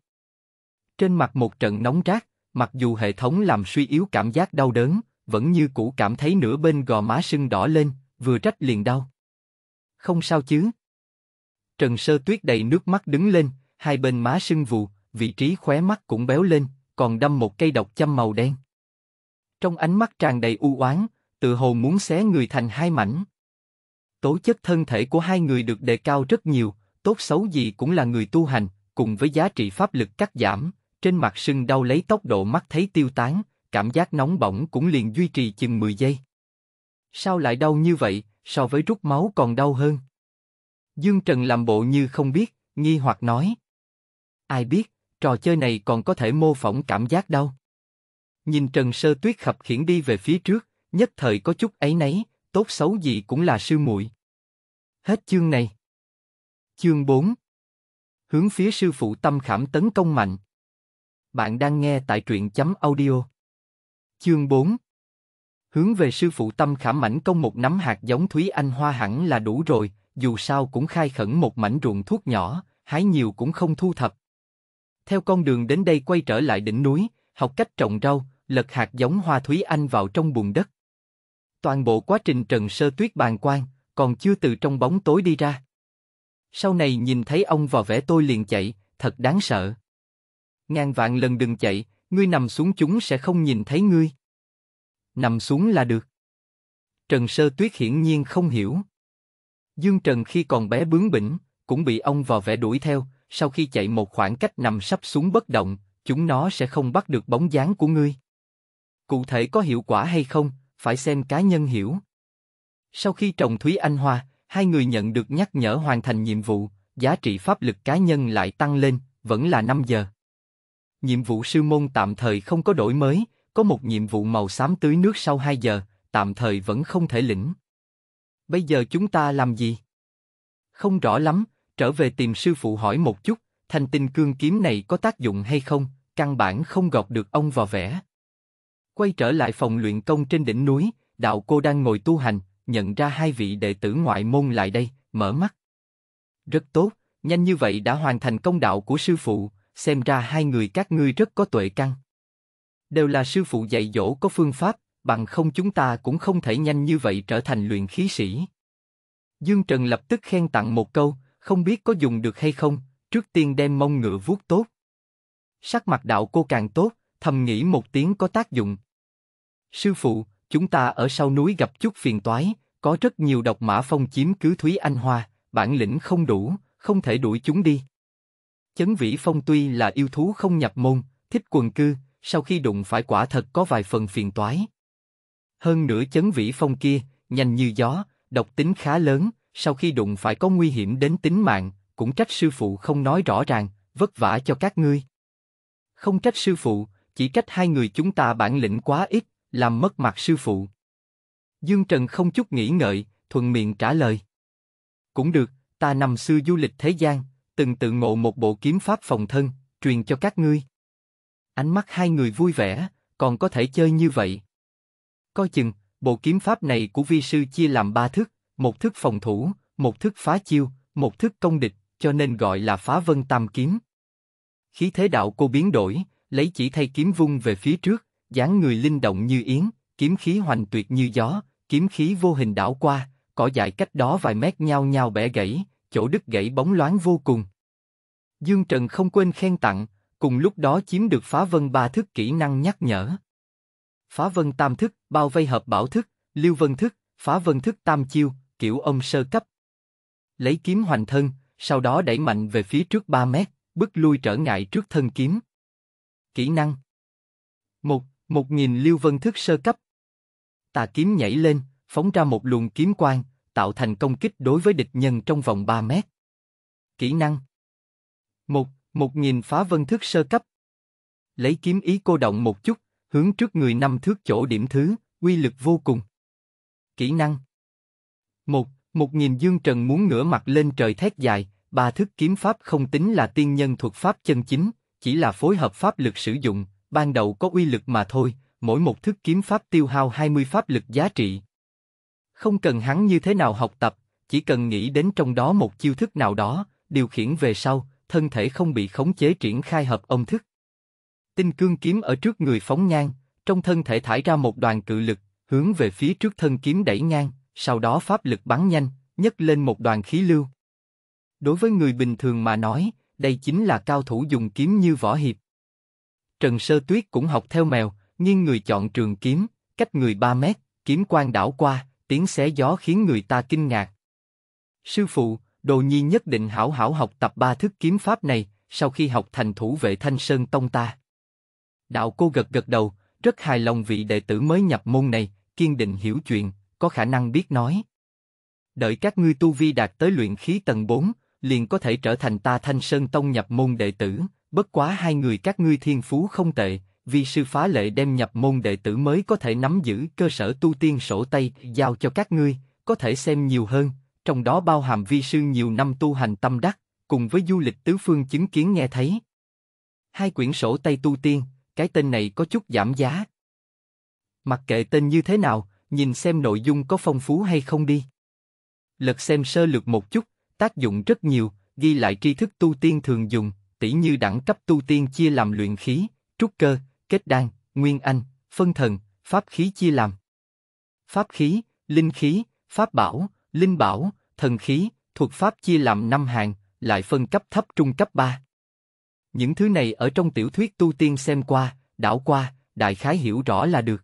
[SPEAKER 1] Trên mặt một trận nóng rát, mặc dù hệ thống làm suy yếu cảm giác đau đớn, vẫn như cũ cảm thấy nửa bên gò má sưng đỏ lên, vừa trách liền đau. Không sao chứ. Trần Sơ Tuyết đầy nước mắt đứng lên, hai bên má sưng vù, vị trí khóe mắt cũng béo lên, còn đâm một cây độc châm màu đen. Trong ánh mắt tràn đầy u oán, tự hồ muốn xé người thành hai mảnh. Tố chất thân thể của hai người được đề cao rất nhiều, tốt xấu gì cũng là người tu hành, cùng với giá trị pháp lực cắt giảm, trên mặt sưng đau lấy tốc độ mắt thấy tiêu tán, cảm giác nóng bỏng cũng liền duy trì chừng 10 giây. Sao lại đau như vậy, so với rút máu còn đau hơn? Dương Trần làm bộ như không biết, nghi hoặc nói. Ai biết, trò chơi này còn có thể mô phỏng cảm giác đau. Nhìn Trần Sơ Tuyết khập khiển đi về phía trước, nhất thời có chút ấy nấy, tốt xấu gì cũng là sư muội. Hết chương này. Chương 4 Hướng phía sư phụ tâm khảm tấn công mạnh. Bạn đang nghe tại truyện chấm audio Chương 4 Hướng về sư phụ tâm khảm mảnh công một nắm hạt giống Thúy Anh Hoa hẳn là đủ rồi, dù sao cũng khai khẩn một mảnh ruộng thuốc nhỏ, hái nhiều cũng không thu thập. Theo con đường đến đây quay trở lại đỉnh núi, học cách trồng rau, lật hạt giống hoa Thúy Anh vào trong bùn đất. Toàn bộ quá trình Trần Sơ Tuyết bàn quan, còn chưa từ trong bóng tối đi ra. Sau này nhìn thấy ông vào vẽ tôi liền chạy, thật đáng sợ. Ngàn vạn lần đừng chạy, ngươi nằm xuống chúng sẽ không nhìn thấy ngươi. Nằm xuống là được. Trần Sơ Tuyết hiển nhiên không hiểu. Dương Trần khi còn bé bướng bỉnh, cũng bị ông vào vẽ đuổi theo, sau khi chạy một khoảng cách nằm sắp xuống bất động, chúng nó sẽ không bắt được bóng dáng của ngươi. Cụ thể có hiệu quả hay không, phải xem cá nhân hiểu. Sau khi trồng Thúy Anh Hoa, hai người nhận được nhắc nhở hoàn thành nhiệm vụ, giá trị pháp lực cá nhân lại tăng lên, vẫn là 5 giờ. Nhiệm vụ sư môn tạm thời không có đổi mới, có một nhiệm vụ màu xám tưới nước sau 2 giờ, tạm thời vẫn không thể lĩnh. Bây giờ chúng ta làm gì? Không rõ lắm, trở về tìm sư phụ hỏi một chút, thanh tinh cương kiếm này có tác dụng hay không, căn bản không gọt được ông vào vẽ. Quay trở lại phòng luyện công trên đỉnh núi, đạo cô đang ngồi tu hành, nhận ra hai vị đệ tử ngoại môn lại đây, mở mắt. Rất tốt, nhanh như vậy đã hoàn thành công đạo của sư phụ, xem ra hai người các ngươi rất có tuệ căn. Đều là sư phụ dạy dỗ có phương pháp, bằng không chúng ta cũng không thể nhanh như vậy trở thành luyện khí sĩ. Dương Trần lập tức khen tặng một câu, không biết có dùng được hay không, trước tiên đem mông ngựa vuốt tốt. Sắc mặt đạo cô càng tốt, thầm nghĩ một tiếng có tác dụng. Sư phụ, chúng ta ở sau núi gặp chút phiền toái, có rất nhiều độc mã phong chiếm cứ Thúy Anh Hoa, bản lĩnh không đủ, không thể đuổi chúng đi. Chấn vĩ phong tuy là yêu thú không nhập môn, thích quần cư, sau khi đụng phải quả thật có vài phần phiền toái. Hơn nữa chấn vĩ phong kia, nhanh như gió, độc tính khá lớn, sau khi đụng phải có nguy hiểm đến tính mạng, cũng trách sư phụ không nói rõ ràng, vất vả cho các ngươi. Không trách sư phụ, chỉ trách hai người chúng ta bản lĩnh quá ít, làm mất mặt sư phụ. Dương Trần không chút nghĩ ngợi, thuận miệng trả lời. Cũng được, ta năm xưa du lịch thế gian, từng tự ngộ một bộ kiếm pháp phòng thân, truyền cho các ngươi. Ánh mắt hai người vui vẻ, còn có thể chơi như vậy. Coi chừng, bộ kiếm pháp này của vi sư chia làm ba thức, một thức phòng thủ, một thức phá chiêu, một thức công địch, cho nên gọi là phá vân tam kiếm. Khí thế đạo cô biến đổi, lấy chỉ thay kiếm vung về phía trước, dáng người linh động như yến, kiếm khí hoành tuyệt như gió, kiếm khí vô hình đảo qua, cỏ dại cách đó vài mét nhau nhau bẻ gãy, chỗ đứt gãy bóng loáng vô cùng. Dương Trần không quên khen tặng, cùng lúc đó chiếm được phá vân ba thức kỹ năng nhắc nhở. Phá vân tam thức, bao vây hợp bảo thức, lưu vân thức, phá vân thức tam chiêu, kiểu ông sơ cấp. Lấy kiếm hoành thân, sau đó đẩy mạnh về phía trước 3 mét, bước lui trở ngại trước thân kiếm. Kỹ năng một một nghìn lưu vân thức sơ cấp. Tà kiếm nhảy lên, phóng ra một luồng kiếm quang, tạo thành công kích đối với địch nhân trong vòng 3 mét. Kỹ năng một Một nghìn phá vân thức sơ cấp Lấy kiếm ý cô động một chút, hướng trước người năm thước chỗ điểm thứ, quy lực vô cùng. Kỹ năng một Một nghìn dương trần muốn ngửa mặt lên trời thét dài, ba thức kiếm pháp không tính là tiên nhân thuật pháp chân chính, chỉ là phối hợp pháp lực sử dụng, ban đầu có uy lực mà thôi, mỗi một thức kiếm pháp tiêu hao 20 pháp lực giá trị, không cần hắn như thế nào học tập, chỉ cần nghĩ đến trong đó một chiêu thức nào đó, điều khiển về sau, thân thể không bị khống chế triển khai hợp ông thức. Tinh cương kiếm ở trước người phóng ngang, trong thân thể thải ra một đoàn cự lực, hướng về phía trước thân kiếm đẩy ngang, sau đó pháp lực bắn nhanh, nhấc lên một đoàn khí lưu. Đối với người bình thường mà nói, đây chính là cao thủ dùng kiếm như võ hiệp. Trần Sơ Tuyết cũng học theo mèo, nghiêng người chọn trường kiếm, cách người 3 mét, kiếm quang đảo qua tiếng xé gió khiến người ta kinh ngạc. Sư phụ, đồ nhi nhất định hảo hảo học tập ba thức kiếm pháp này, sau khi học thành thủ vệ thanh sơn tông ta. Đạo cô gật gật đầu, rất hài lòng vị đệ tử mới nhập môn này, kiên định hiểu chuyện, có khả năng biết nói. Đợi các ngươi tu vi đạt tới luyện khí tầng 4, liền có thể trở thành ta thanh sơn tông nhập môn đệ tử, bất quá hai người các ngươi thiên phú không tệ, vi sư phá lệ đem nhập môn đệ tử mới có thể nắm giữ cơ sở tu tiên sổ tay giao cho các ngươi, có thể xem nhiều hơn, trong đó bao hàm vi sư nhiều năm tu hành tâm đắc, cùng với du lịch tứ phương chứng kiến nghe thấy. Hai quyển sổ tay tu tiên, cái tên này có chút giảm giá. Mặc kệ tên như thế nào, nhìn xem nội dung có phong phú hay không đi. Lật xem sơ lược một chút, tác dụng rất nhiều, ghi lại tri thức tu tiên thường dùng, tỉ như đẳng cấp tu tiên chia làm luyện khí, trúc cơ, kết đan, nguyên anh, phân thần, pháp khí chia làm. Pháp khí, linh khí, pháp bảo, linh bảo, thần khí, thuật pháp chia làm năm hạng, lại phân cấp thấp trung cấp 3. Những thứ này ở trong tiểu thuyết tu tiên xem qua, đảo qua, đại khái hiểu rõ là được.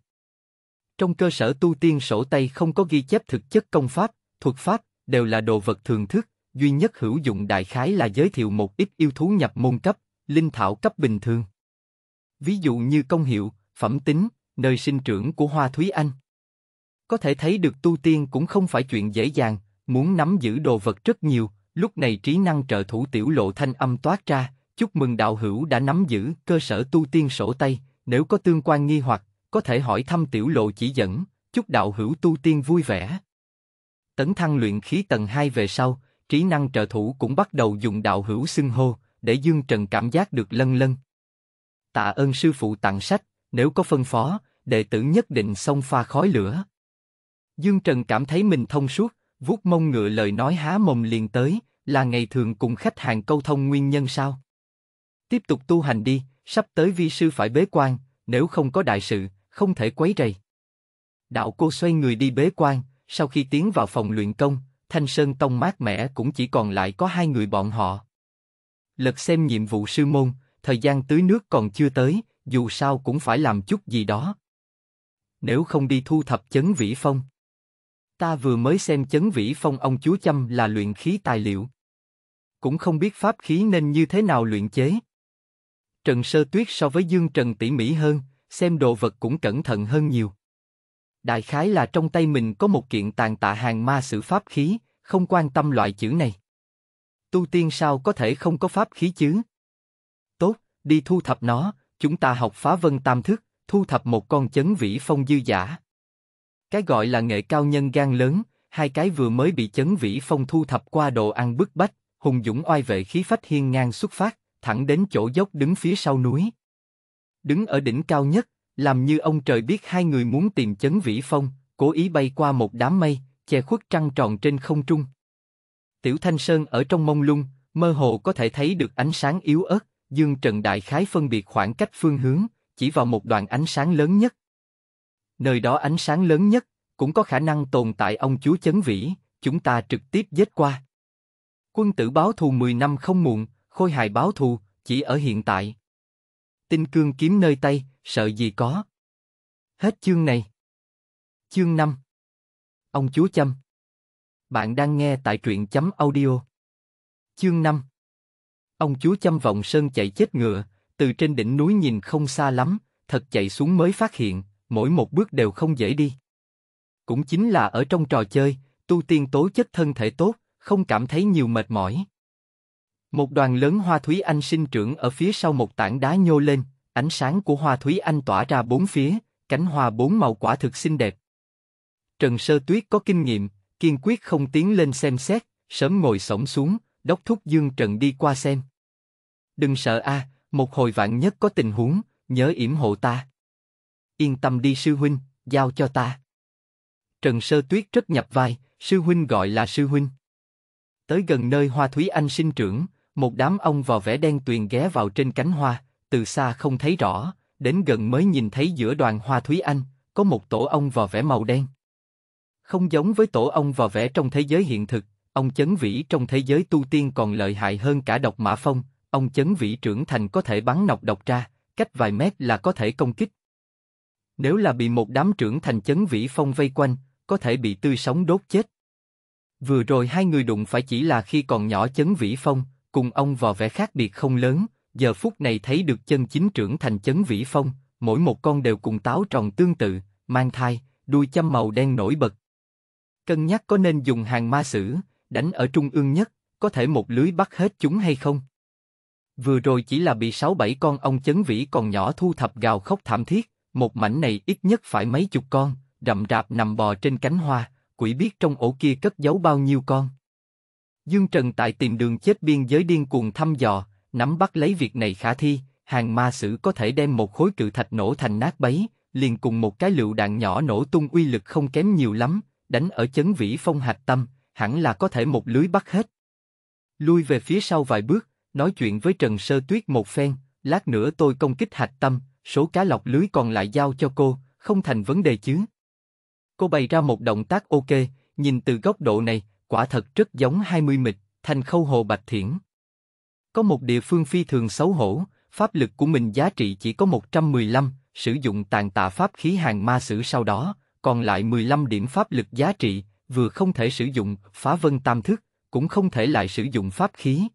[SPEAKER 1] Trong cơ sở tu tiên sổ tay không có ghi chép thực chất công pháp, thuật pháp, đều là đồ vật thường thức, duy nhất hữu dụng đại khái là giới thiệu một ít yêu thú nhập môn cấp, linh thảo cấp bình thường ví dụ như công hiệu, phẩm tính, nơi sinh trưởng của Hoa Thúy Anh. Có thể thấy được tu tiên cũng không phải chuyện dễ dàng, muốn nắm giữ đồ vật rất nhiều, lúc này trí năng trợ thủ tiểu lộ thanh âm toát ra, chúc mừng đạo hữu đã nắm giữ cơ sở tu tiên sổ tay, nếu có tương quan nghi hoặc, có thể hỏi thăm tiểu lộ chỉ dẫn, chúc đạo hữu tu tiên vui vẻ. Tấn thăng luyện khí tầng 2 về sau, trí năng trợ thủ cũng bắt đầu dùng đạo hữu xưng hô, để Dương Trần cảm giác được lân lân tạ ơn sư phụ tặng sách, nếu có phân phó, đệ tử nhất định xông pha khói lửa. Dương Trần cảm thấy mình thông suốt, vuốt mông ngựa lời nói há mồm liền tới, là ngày thường cùng khách hàng câu thông nguyên nhân sao? Tiếp tục tu hành đi, sắp tới vi sư phải bế quan, nếu không có đại sự, không thể quấy rầy. Đạo cô xoay người đi bế quan, sau khi tiến vào phòng luyện công, Thanh Sơn Tông mát mẻ cũng chỉ còn lại có hai người bọn họ. Lật xem nhiệm vụ sư môn, thời gian tưới nước còn chưa tới, dù sao cũng phải làm chút gì đó. Nếu không đi thu thập chấn vĩ phong. Ta vừa mới xem chấn vĩ phong ông chúa chăm là luyện khí tài liệu. Cũng không biết pháp khí nên như thế nào luyện chế. Trần Sơ Tuyết so với Dương Trần tỉ mỉ hơn, xem đồ vật cũng cẩn thận hơn nhiều. Đại khái là trong tay mình có một kiện tàn tạ hàng ma sử pháp khí, không quan tâm loại chữ này. Tu tiên sao có thể không có pháp khí chứ? đi thu thập nó, chúng ta học phá vân tam thức, thu thập một con chấn vĩ phong dư giả. Cái gọi là nghệ cao nhân gan lớn, hai cái vừa mới bị chấn vĩ phong thu thập qua đồ ăn bức bách, hùng dũng oai vệ khí phách hiên ngang xuất phát, thẳng đến chỗ dốc đứng phía sau núi. Đứng ở đỉnh cao nhất, làm như ông trời biết hai người muốn tìm chấn vĩ phong, cố ý bay qua một đám mây, che khuất trăng tròn trên không trung. Tiểu Thanh Sơn ở trong mông lung, mơ hồ có thể thấy được ánh sáng yếu ớt, Dương Trần đại khái phân biệt khoảng cách phương hướng, chỉ vào một đoàn ánh sáng lớn nhất. Nơi đó ánh sáng lớn nhất, cũng có khả năng tồn tại ông chúa chấn vĩ, chúng ta trực tiếp giết qua. Quân tử báo thù 10 năm không muộn, khôi hài báo thù, chỉ ở hiện tại. Tinh cương kiếm nơi tay, sợ gì có.
[SPEAKER 2] Hết chương này. Chương 5 Ông chúa châm
[SPEAKER 1] Bạn đang nghe tại truyện chấm audio. Chương 5 Ông chúa chăm vọng sơn chạy chết ngựa, từ trên đỉnh núi nhìn không xa lắm, thật chạy xuống mới phát hiện, mỗi một bước đều không dễ đi. Cũng chính là ở trong trò chơi, tu tiên tố chất thân thể tốt, không cảm thấy nhiều mệt mỏi. Một đoàn lớn hoa thúy anh sinh trưởng ở phía sau một tảng đá nhô lên, ánh sáng của hoa thúy anh tỏa ra bốn phía, cánh hoa bốn màu quả thực xinh đẹp. Trần Sơ Tuyết có kinh nghiệm, kiên quyết không tiến lên xem xét, sớm ngồi sổng xuống, đốc thúc Dương Trần đi qua xem. Đừng sợ a, à, một hồi vạn nhất có tình huống, nhớ yểm hộ ta. Yên tâm đi sư huynh, giao cho ta. Trần Sơ Tuyết rất nhập vai, sư huynh gọi là sư huynh. Tới gần nơi hoa thúy anh sinh trưởng, một đám ông vào vẻ đen tuyền ghé vào trên cánh hoa, từ xa không thấy rõ, đến gần mới nhìn thấy giữa đoàn hoa thúy anh, có một tổ ong vào vẻ màu đen. Không giống với tổ ong vào vẻ trong thế giới hiện thực, ông chấn vĩ trong thế giới tu tiên còn lợi hại hơn cả độc mã phong, ông chấn vĩ trưởng thành có thể bắn nọc độc ra, cách vài mét là có thể công kích. Nếu là bị một đám trưởng thành chấn vĩ phong vây quanh, có thể bị tươi sống đốt chết. Vừa rồi hai người đụng phải chỉ là khi còn nhỏ chấn vĩ phong, cùng ông vò vẻ khác biệt không lớn, giờ phút này thấy được chân chính trưởng thành chấn vĩ phong, mỗi một con đều cùng táo tròn tương tự, mang thai, đuôi châm màu đen nổi bật. Cân nhắc có nên dùng hàng ma sử, đánh ở trung ương nhất, có thể một lưới bắt hết chúng hay không? Vừa rồi chỉ là bị sáu bảy con ong chấn vĩ còn nhỏ thu thập gào khóc thảm thiết, một mảnh này ít nhất phải mấy chục con, rậm rạp nằm bò trên cánh hoa, quỷ biết trong ổ kia cất giấu bao nhiêu con. Dương Trần tại tìm đường chết biên giới điên cuồng thăm dò, nắm bắt lấy việc này khả thi, hàng ma sử có thể đem một khối cự thạch nổ thành nát bấy, liền cùng một cái lựu đạn nhỏ nổ tung uy lực không kém nhiều lắm, đánh ở chấn vĩ phong hạch tâm, hẳn là có thể một lưới bắt hết. Lui về phía sau vài bước, nói chuyện với Trần Sơ Tuyết một phen, lát nữa tôi công kích hạch tâm, số cá lọc lưới còn lại giao cho cô, không thành vấn đề chứ. Cô bày ra một động tác ok, nhìn từ góc độ này, quả thật rất giống 20 mịch, thành khâu hồ bạch thiển. Có một địa phương phi thường xấu hổ, pháp lực của mình giá trị chỉ có 115, sử dụng tàn tạ pháp khí hàng ma sử sau đó, còn lại 15 điểm pháp lực giá trị, vừa không thể sử dụng phá vân tam thức, cũng không thể lại sử dụng pháp khí.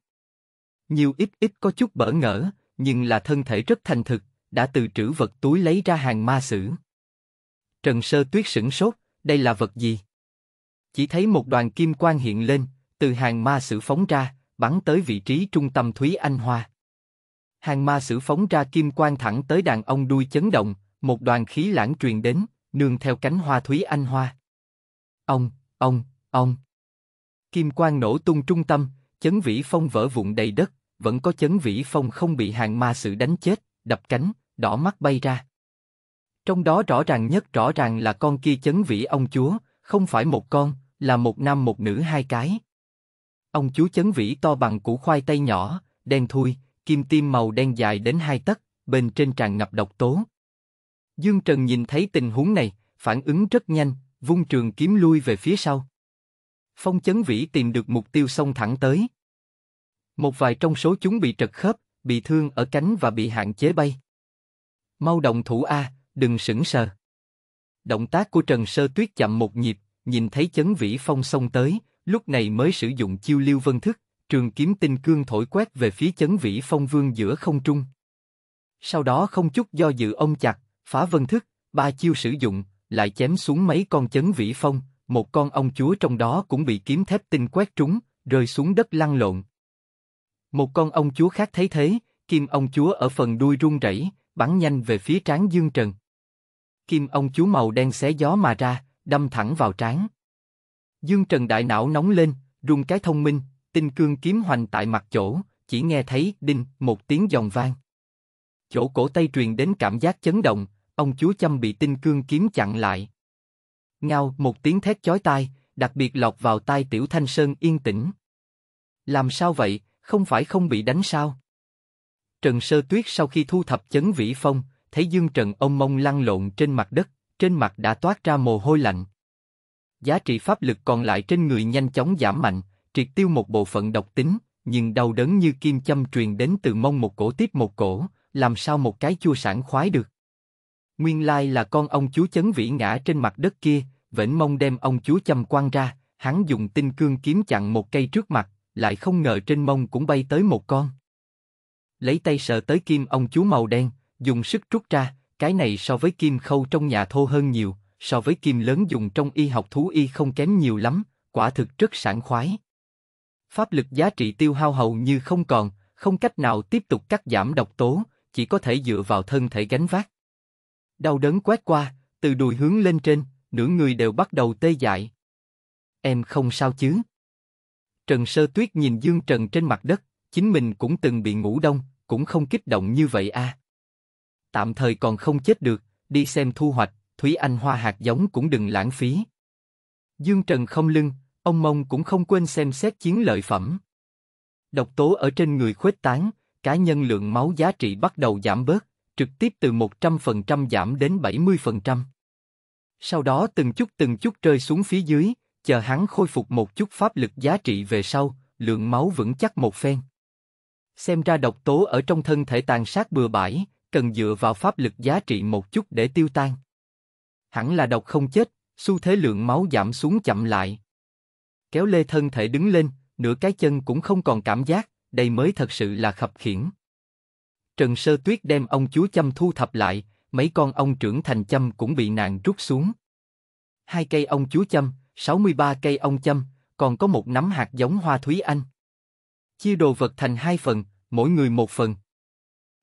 [SPEAKER 1] Nhiều ít ít có chút bỡ ngỡ, nhưng là thân thể rất thành thực, đã từ trữ vật túi lấy ra hàng ma sử. Trần Sơ Tuyết sửng sốt, đây là vật gì? Chỉ thấy một đoàn kim quang hiện lên, từ hàng ma sử phóng ra, bắn tới vị trí trung tâm Thúy Anh Hoa. Hàng ma sử phóng ra kim quang thẳng tới đàn ông đuôi chấn động, một đoàn khí lãng truyền đến, nương theo cánh hoa Thúy Anh Hoa. Ông, Ông, ông. Kim quang nổ tung trung tâm, chấn vĩ phong vỡ vụn đầy đất, vẫn có chấn vĩ phong không bị hàng ma sự đánh chết, đập cánh, đỏ mắt bay ra. Trong đó rõ ràng nhất rõ ràng là con kia chấn vĩ ông chúa, không phải một con, là một nam một nữ hai cái. Ông chúa chấn vĩ to bằng củ khoai tây nhỏ, đen thui, kim tim màu đen dài đến hai tấc, bên trên tràn ngập độc tố. Dương Trần nhìn thấy tình huống này, phản ứng rất nhanh, vung trường kiếm lui về phía sau. Phong chấn vĩ tìm được mục tiêu xông thẳng tới. Một vài trong số chúng bị trật khớp, bị thương ở cánh và bị hạn chế bay. Mau động thủ A, đừng sững sờ. Động tác của Trần Sơ Tuyết chậm một nhịp, nhìn thấy chấn vĩ phong xông tới, lúc này mới sử dụng chiêu lưu vân thức, trường kiếm tinh cương thổi quét về phía chấn vĩ phong vương giữa không trung. Sau đó không chút do dự ông chặt, phá vân thức, ba chiêu sử dụng, lại chém xuống mấy con chấn vĩ phong, một con ông chúa trong đó cũng bị kiếm thép tinh quét trúng, rơi xuống đất lăn lộn. Một con ông chúa khác thấy thế, kim ông chúa ở phần đuôi run rẩy, bắn nhanh về phía trán Dương Trần. Kim ông chúa màu đen xé gió mà ra, đâm thẳng vào trán. Dương Trần đại não nóng lên, run cái thông minh, tinh cương kiếm hoành tại mặt chỗ, chỉ nghe thấy đinh một tiếng giòn vang. Chỗ cổ tay truyền đến cảm giác chấn động, ông chúa châm bị tinh cương kiếm chặn lại. Ngao một tiếng thét chói tai, đặc biệt lọt vào tai Tiểu Thanh Sơn yên tĩnh. Làm sao vậy, không phải không bị đánh sao? Trần Sơ Tuyết sau khi thu thập chấn vĩ phong, thấy Dương Trần ông mông lăn lộn trên mặt đất, trên mặt đã toát ra mồ hôi lạnh. Giá trị pháp lực còn lại trên người nhanh chóng giảm mạnh, triệt tiêu một bộ phận độc tính, nhưng đau đớn như kim châm truyền đến từ mông một cổ tiếp một cổ, làm sao một cái chua sản khoái được. Nguyên lai là con ông chúa chấn vĩ ngã trên mặt đất kia, vĩnh mông đem ông chúa châm quan ra, hắn dùng tinh cương kiếm chặn một cây trước mặt, lại không ngờ trên mông cũng bay tới một con. Lấy tay sờ tới kim ông chúa màu đen, dùng sức rút ra, cái này so với kim khâu trong nhà thô hơn nhiều, so với kim lớn dùng trong y học thú y không kém nhiều lắm, quả thực rất sảng khoái. Pháp lực giá trị tiêu hao hầu như không còn, không cách nào tiếp tục cắt giảm độc tố, chỉ có thể dựa vào thân thể gánh vác. Đau đớn quét qua, từ đùi hướng lên trên, nửa người đều bắt đầu tê dại. Em không sao chứ? Trần Sơ Tuyết nhìn Dương Trần trên mặt đất, chính mình cũng từng bị ngủ đông, cũng không kích động như vậy a. À. Tạm thời còn không chết được, đi xem thu hoạch, Thúy Anh hoa hạt giống cũng đừng lãng phí. Dương Trần không lưng, ông Mông cũng không quên xem xét chiến lợi phẩm. Độc tố ở trên người khuếch tán, cá nhân lượng máu giá trị bắt đầu giảm bớt trực tiếp từ 100% giảm đến 70%. Sau đó từng chút từng chút rơi xuống phía dưới, chờ hắn khôi phục một chút pháp lực giá trị về sau, lượng máu vững chắc một phen. Xem ra độc tố ở trong thân thể tàn sát bừa bãi, cần dựa vào pháp lực giá trị một chút để tiêu tan. Hẳn là độc không chết, xu thế lượng máu giảm xuống chậm lại. Kéo lê thân thể đứng lên, nửa cái chân cũng không còn cảm giác, đây mới thật sự là khập khiển. Trần Sơ Tuyết đem ông chúa chăm thu thập lại, mấy con ông trưởng thành chăm cũng bị nàng rút xuống. Hai cây ông chúa châm, 63 cây ông chăm, còn có một nắm hạt giống hoa thúy anh. Chia đồ vật thành hai phần, mỗi người một phần.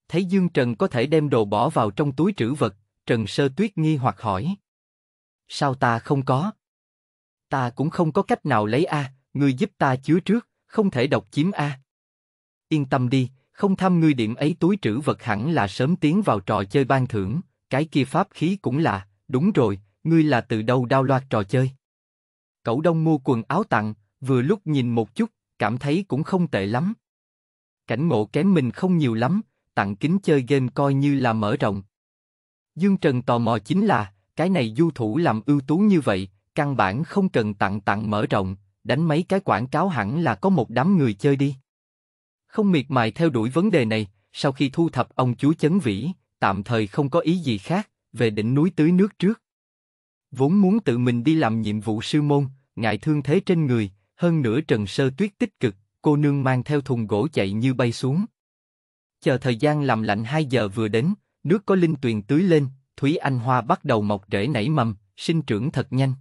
[SPEAKER 1] Thấy Dương Trần có thể đem đồ bỏ vào trong túi trữ vật, Trần Sơ Tuyết nghi hoặc hỏi. Sao ta không có? Ta cũng không có cách nào lấy A, người giúp ta chứa trước, không thể độc chiếm A. Yên tâm đi, không thăm ngươi điểm ấy túi trữ vật hẳn là sớm tiến vào trò chơi ban thưởng, cái kia pháp khí cũng là, đúng rồi, ngươi là từ đâu đao loạt trò chơi. Cậu đông mua quần áo tặng, vừa lúc nhìn một chút, cảm thấy cũng không tệ lắm. Cảnh ngộ kém mình không nhiều lắm, tặng kính chơi game coi như là mở rộng. Dương Trần tò mò chính là, cái này du thủ làm ưu tú như vậy, căn bản không cần tặng tặng mở rộng, đánh mấy cái quảng cáo hẳn là có một đám người chơi đi không miệt mài theo đuổi vấn đề này, sau khi thu thập ông chúa chấn vĩ, tạm thời không có ý gì khác, về đỉnh núi tưới nước trước. Vốn muốn tự mình đi làm nhiệm vụ sư môn, ngại thương thế trên người, hơn nữa trần sơ tuyết tích cực, cô nương mang theo thùng gỗ chạy như bay xuống. Chờ thời gian làm lạnh 2 giờ vừa đến, nước có linh tuyền tưới lên, Thúy Anh Hoa bắt đầu mọc rễ nảy mầm, sinh trưởng thật nhanh.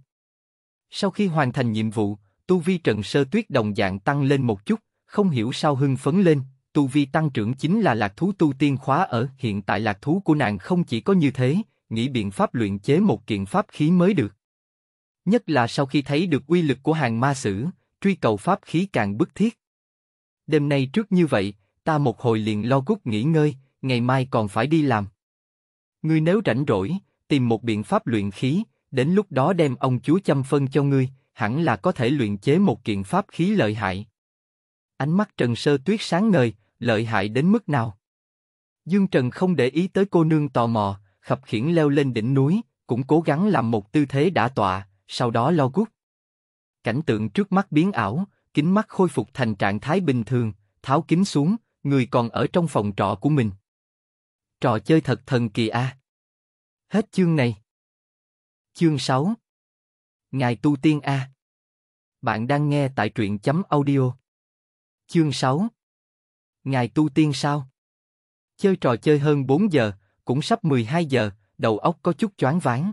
[SPEAKER 1] Sau khi hoàn thành nhiệm vụ, tu vi Trần Sơ Tuyết đồng dạng tăng lên một chút, không hiểu sao hưng phấn lên, tu vi tăng trưởng chính là lạc thú tu tiên khóa ở, hiện tại lạc thú của nàng không chỉ có như thế, nghĩ biện pháp luyện chế một kiện pháp khí mới được. Nhất là sau khi thấy được uy lực của hàng ma sử, truy cầu pháp khí càng bức thiết. Đêm nay trước như vậy, ta một hồi liền lo cút nghỉ ngơi, ngày mai còn phải đi làm. Ngươi nếu rảnh rỗi, tìm một biện pháp luyện khí, đến lúc đó đem ông chúa chăm phân cho ngươi, hẳn là có thể luyện chế một kiện pháp khí lợi hại. Ánh mắt Trần Sơ Tuyết sáng ngời, lợi hại đến mức nào? Dương Trần không để ý tới cô nương tò mò, khập khiển leo lên đỉnh núi, cũng cố gắng làm một tư thế đã tọa, sau đó lo gút. Cảnh tượng trước mắt biến ảo, kính mắt khôi phục thành trạng thái bình thường, tháo kính xuống, người còn ở trong phòng trọ của mình. Trò chơi thật thần kỳ a. À. Hết chương này.
[SPEAKER 2] Chương 6 Ngài Tu Tiên A Bạn đang nghe
[SPEAKER 1] tại truyện chấm audio Chương 6 Ngài tu tiên sao? Chơi trò chơi hơn 4 giờ, cũng sắp 12 giờ, đầu óc có chút choáng váng.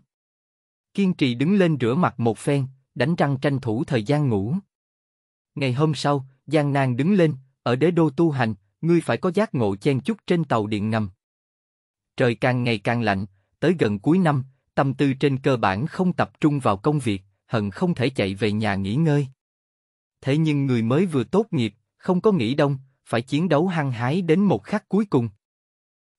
[SPEAKER 1] Kiên trì đứng lên rửa mặt một phen, đánh răng tranh thủ thời gian ngủ. Ngày hôm sau, Giang Nàng đứng lên, ở đế đô tu hành, ngươi phải có giác ngộ chen chút trên tàu điện ngầm. Trời càng ngày càng lạnh, tới gần cuối năm, tâm tư trên cơ bản không tập trung vào công việc, hận không thể chạy về nhà nghỉ ngơi. Thế nhưng người mới vừa tốt nghiệp, không có nghĩ đông, phải chiến đấu hăng hái đến một khắc cuối cùng.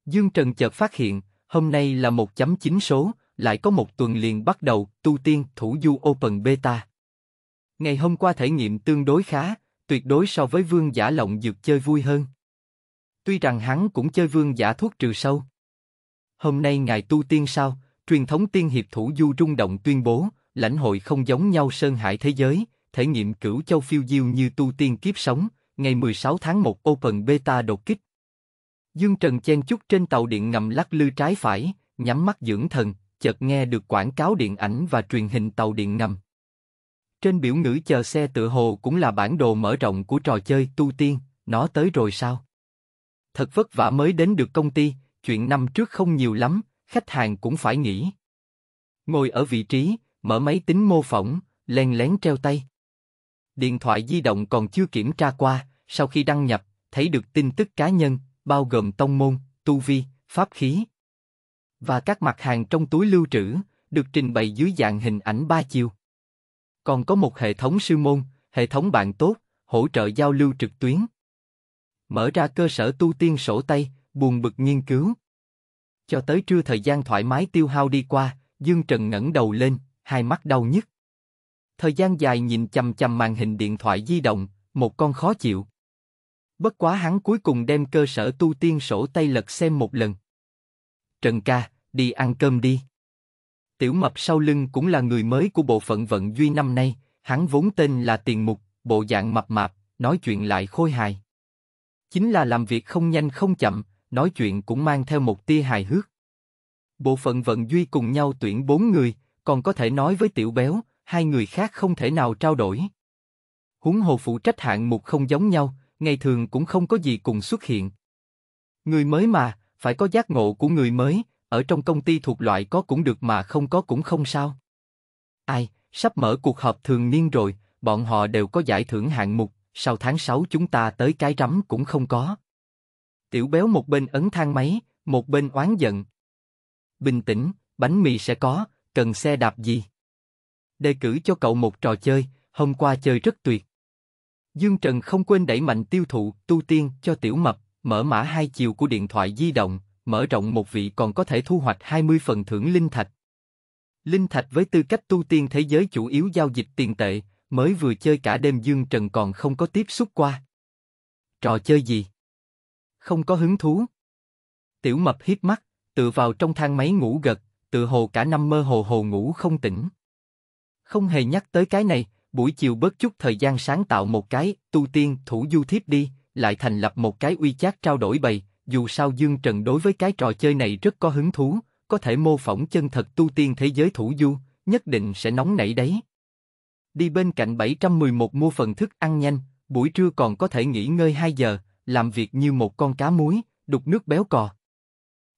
[SPEAKER 1] Dương Trần chợt phát hiện, hôm nay là 1.9 số, lại có một tuần liền bắt đầu tu tiên thủ du Open Beta. Ngày hôm qua thể nghiệm tương đối khá, tuyệt đối so với vương giả lộng dược chơi vui hơn. Tuy rằng hắn cũng chơi vương giả thuốc trừ sâu. Hôm nay ngài tu tiên sao, truyền thống tiên hiệp thủ du rung động tuyên bố, lãnh hội không giống nhau sơn hải thế giới, thể nghiệm cửu châu phiêu diêu như tu tiên kiếp sống, ngày 16 tháng 1 Open Beta đột kích. Dương Trần chen chút trên tàu điện ngầm lắc lư trái phải, nhắm mắt dưỡng thần, chợt nghe được quảng cáo điện ảnh và truyền hình tàu điện ngầm. Trên biểu ngữ chờ xe tựa hồ cũng là bản đồ mở rộng của trò chơi tu tiên, nó tới rồi sao? Thật vất vả mới đến được công ty, chuyện năm trước không nhiều lắm, khách hàng cũng phải nghỉ. Ngồi ở vị trí, mở máy tính mô phỏng, len lén treo tay điện thoại di động còn chưa kiểm tra qua, sau khi đăng nhập, thấy được tin tức cá nhân, bao gồm tông môn, tu vi, pháp khí và các mặt hàng trong túi lưu trữ, được trình bày dưới dạng hình ảnh ba chiều. Còn có một hệ thống sư môn, hệ thống bạn tốt, hỗ trợ giao lưu trực tuyến. Mở ra cơ sở tu tiên sổ tay, buồn bực nghiên cứu. Cho tới trưa thời gian thoải mái tiêu hao đi qua, Dương Trần ngẩng đầu lên, hai mắt đau nhức thời gian dài nhìn chằm chằm màn hình điện thoại di động, một con khó chịu. Bất quá hắn cuối cùng đem cơ sở tu tiên sổ tay lật xem một lần. Trần ca, đi ăn cơm đi. Tiểu mập sau lưng cũng là người mới của bộ phận vận duy năm nay, hắn vốn tên là Tiền Mục, bộ dạng mập mạp, nói chuyện lại khôi hài. Chính là làm việc không nhanh không chậm, nói chuyện cũng mang theo một tia hài hước. Bộ phận vận duy cùng nhau tuyển bốn người, còn có thể nói với tiểu béo, hai người khác không thể nào trao đổi. Huống hồ phụ trách hạng mục không giống nhau, ngày thường cũng không có gì cùng xuất hiện. Người mới mà, phải có giác ngộ của người mới, ở trong công ty thuộc loại có cũng được mà không có cũng không sao. Ai, sắp mở cuộc họp thường niên rồi, bọn họ đều có giải thưởng hạng mục, sau tháng 6 chúng ta tới cái rắm cũng không có. Tiểu béo một bên ấn thang máy, một bên oán giận. Bình tĩnh, bánh mì sẽ có, cần xe đạp gì? đề cử cho cậu một trò chơi, hôm qua chơi rất tuyệt. Dương Trần không quên đẩy mạnh tiêu thụ, tu tiên cho tiểu mập, mở mã hai chiều của điện thoại di động, mở rộng một vị còn có thể thu hoạch 20 phần thưởng linh thạch. Linh thạch với tư cách tu tiên thế giới chủ yếu giao dịch tiền tệ, mới vừa chơi cả đêm Dương Trần còn không có tiếp xúc qua. Trò chơi gì? Không có hứng thú. Tiểu mập hiếp mắt, tựa vào trong thang máy ngủ gật, tự hồ cả năm mơ hồ hồ ngủ không tỉnh. Không hề nhắc tới cái này, buổi chiều bớt chút thời gian sáng tạo một cái, tu tiên, thủ du thiếp đi, lại thành lập một cái uy chát trao đổi bày, dù sao Dương Trần đối với cái trò chơi này rất có hứng thú, có thể mô phỏng chân thật tu tiên thế giới thủ du, nhất định sẽ nóng nảy đấy. Đi bên cạnh 711 mua phần thức ăn nhanh, buổi trưa còn có thể nghỉ ngơi 2 giờ, làm việc như một con cá muối, đục nước béo cò.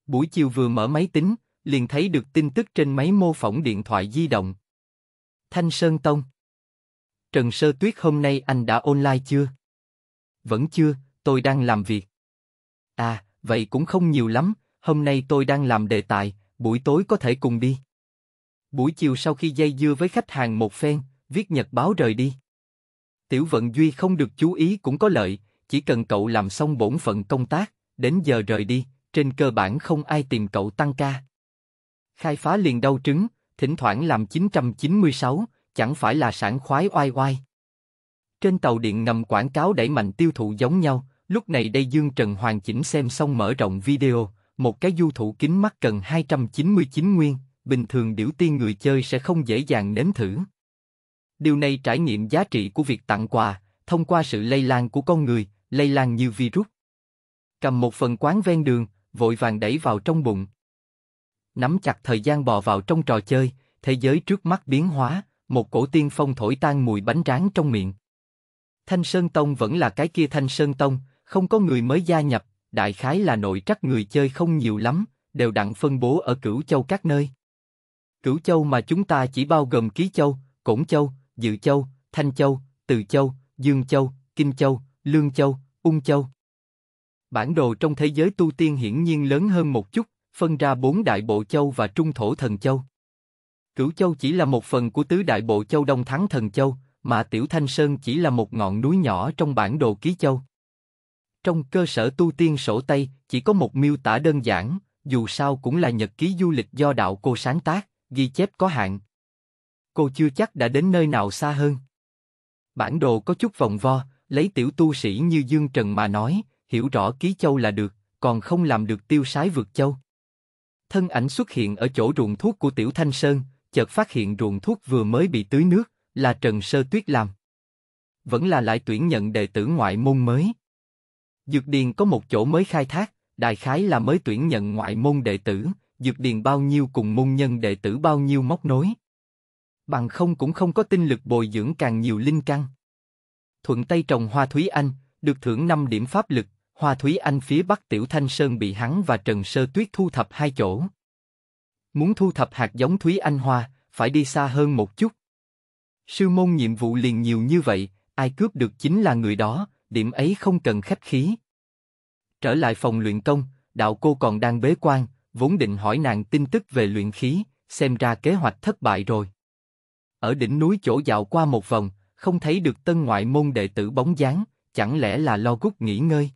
[SPEAKER 1] Buổi chiều vừa mở máy tính, liền thấy được tin tức trên máy mô phỏng điện thoại di động. Thanh Sơn Tông. Trần Sơ Tuyết hôm nay anh đã online chưa? Vẫn chưa, tôi đang làm việc. À, vậy cũng không nhiều lắm, hôm nay tôi đang làm đề tài, buổi tối có thể cùng đi. Buổi chiều sau khi dây dưa với khách hàng một phen, viết nhật báo rời đi. Tiểu vận duy không được chú ý cũng có lợi, chỉ cần cậu làm xong bổn phận công tác, đến giờ rời đi, trên cơ bản không ai tìm cậu tăng ca. Khai phá liền đau trứng, thỉnh thoảng làm 996, chẳng phải là sản khoái oai oai. Trên tàu điện ngầm quảng cáo đẩy mạnh tiêu thụ giống nhau, lúc này đây Dương Trần hoàn chỉnh xem xong mở rộng video, một cái du thủ kính mắt cần 299 nguyên, bình thường điểu tiên người chơi sẽ không dễ dàng nếm thử. Điều này trải nghiệm giá trị của việc tặng quà, thông qua sự lây lan của con người, lây lan như virus. Cầm một phần quán ven đường, vội vàng đẩy vào trong bụng, nắm chặt thời gian bò vào trong trò chơi, thế giới trước mắt biến hóa, một cổ tiên phong thổi tan mùi bánh tráng trong miệng. Thanh Sơn Tông vẫn là cái kia Thanh Sơn Tông, không có người mới gia nhập, đại khái là nội trắc người chơi không nhiều lắm, đều đặn phân bố ở Cửu Châu các nơi. Cửu Châu mà chúng ta chỉ bao gồm Ký Châu, Cổn Châu, Dự Châu, Thanh Châu, Từ Châu, Dương Châu, Kinh Châu, Lương Châu, Ung Châu. Bản đồ trong thế giới tu tiên hiển nhiên lớn hơn một chút, phân ra bốn đại bộ châu và trung thổ thần châu. Cửu châu chỉ là một phần của tứ đại bộ châu đông thắng thần châu, mà Tiểu Thanh Sơn chỉ là một ngọn núi nhỏ trong bản đồ ký châu. Trong cơ sở tu tiên sổ Tây, chỉ có một miêu tả đơn giản, dù sao cũng là nhật ký du lịch do đạo cô sáng tác, ghi chép có hạn. Cô chưa chắc đã đến nơi nào xa hơn. Bản đồ có chút vòng vo, lấy tiểu tu sĩ như Dương Trần mà nói, hiểu rõ ký châu là được, còn không làm được tiêu sái vượt châu thân ảnh xuất hiện ở chỗ ruộng thuốc của Tiểu Thanh Sơn, chợt phát hiện ruộng thuốc vừa mới bị tưới nước, là Trần Sơ Tuyết làm. Vẫn là lại tuyển nhận đệ tử ngoại môn mới. Dược Điền có một chỗ mới khai thác, đại khái là mới tuyển nhận ngoại môn đệ tử, Dược Điền bao nhiêu cùng môn nhân đệ tử bao nhiêu móc nối. Bằng không cũng không có tinh lực bồi dưỡng càng nhiều linh căn. Thuận tay trồng hoa Thúy Anh, được thưởng 5 điểm pháp lực, Hoa Thúy Anh phía bắc Tiểu Thanh Sơn bị hắn và Trần Sơ Tuyết thu thập hai chỗ. Muốn thu thập hạt giống Thúy Anh Hoa, phải đi xa hơn một chút. Sư môn nhiệm vụ liền nhiều như vậy, ai cướp được chính là người đó, điểm ấy không cần khách khí. Trở lại phòng luyện công, đạo cô còn đang bế quan, vốn định hỏi nàng tin tức về luyện khí, xem ra kế hoạch thất bại rồi. Ở đỉnh núi chỗ dạo qua một vòng, không thấy được tân ngoại môn đệ tử bóng dáng, chẳng lẽ là lo gút nghỉ ngơi?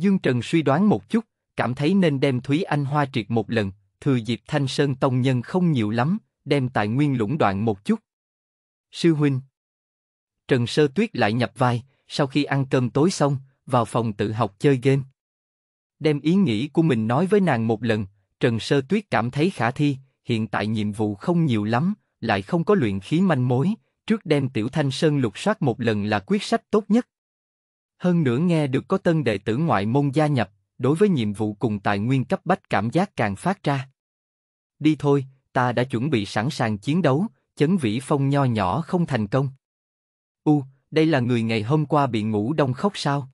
[SPEAKER 1] Dương Trần suy đoán một chút, cảm thấy nên đem Thúy Anh Hoa triệt một lần, thừa dịp Thanh Sơn Tông nhân không nhiều lắm, đem tài nguyên lũng đoạn một chút. Sư Huynh Trần Sơ Tuyết lại nhập vai, sau khi ăn cơm tối xong, vào phòng tự học chơi game. Đem ý nghĩ của mình nói với nàng một lần, Trần Sơ Tuyết cảm thấy khả thi, hiện tại nhiệm vụ không nhiều lắm, lại không có luyện khí manh mối, trước đem Tiểu Thanh Sơn lục soát một lần là quyết sách tốt nhất. Hơn nữa nghe được có tân đệ tử ngoại môn gia nhập, đối với nhiệm vụ cùng tài nguyên cấp bách cảm giác càng phát ra. Đi thôi, ta đã chuẩn bị sẵn sàng chiến đấu, chấn vĩ phong nho nhỏ không thành công. U, đây là người ngày hôm qua bị ngủ đông khóc sao?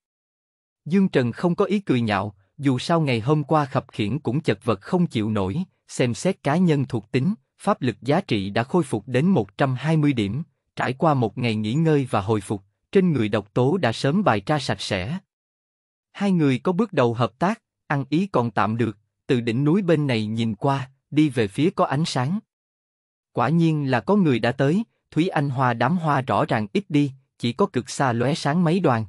[SPEAKER 1] Dương Trần không có ý cười nhạo, dù sao ngày hôm qua khập khiển cũng chật vật không chịu nổi, xem xét cá nhân thuộc tính, pháp lực giá trị đã khôi phục đến 120 điểm, trải qua một ngày nghỉ ngơi và hồi phục, trên người độc tố đã sớm bài tra sạch sẽ. Hai người có bước đầu hợp tác, ăn ý còn tạm được, từ đỉnh núi bên này nhìn qua, đi về phía có ánh sáng. Quả nhiên là có người đã tới, Thúy Anh Hoa đám hoa rõ ràng ít đi, chỉ có cực xa lóe sáng mấy đoàn.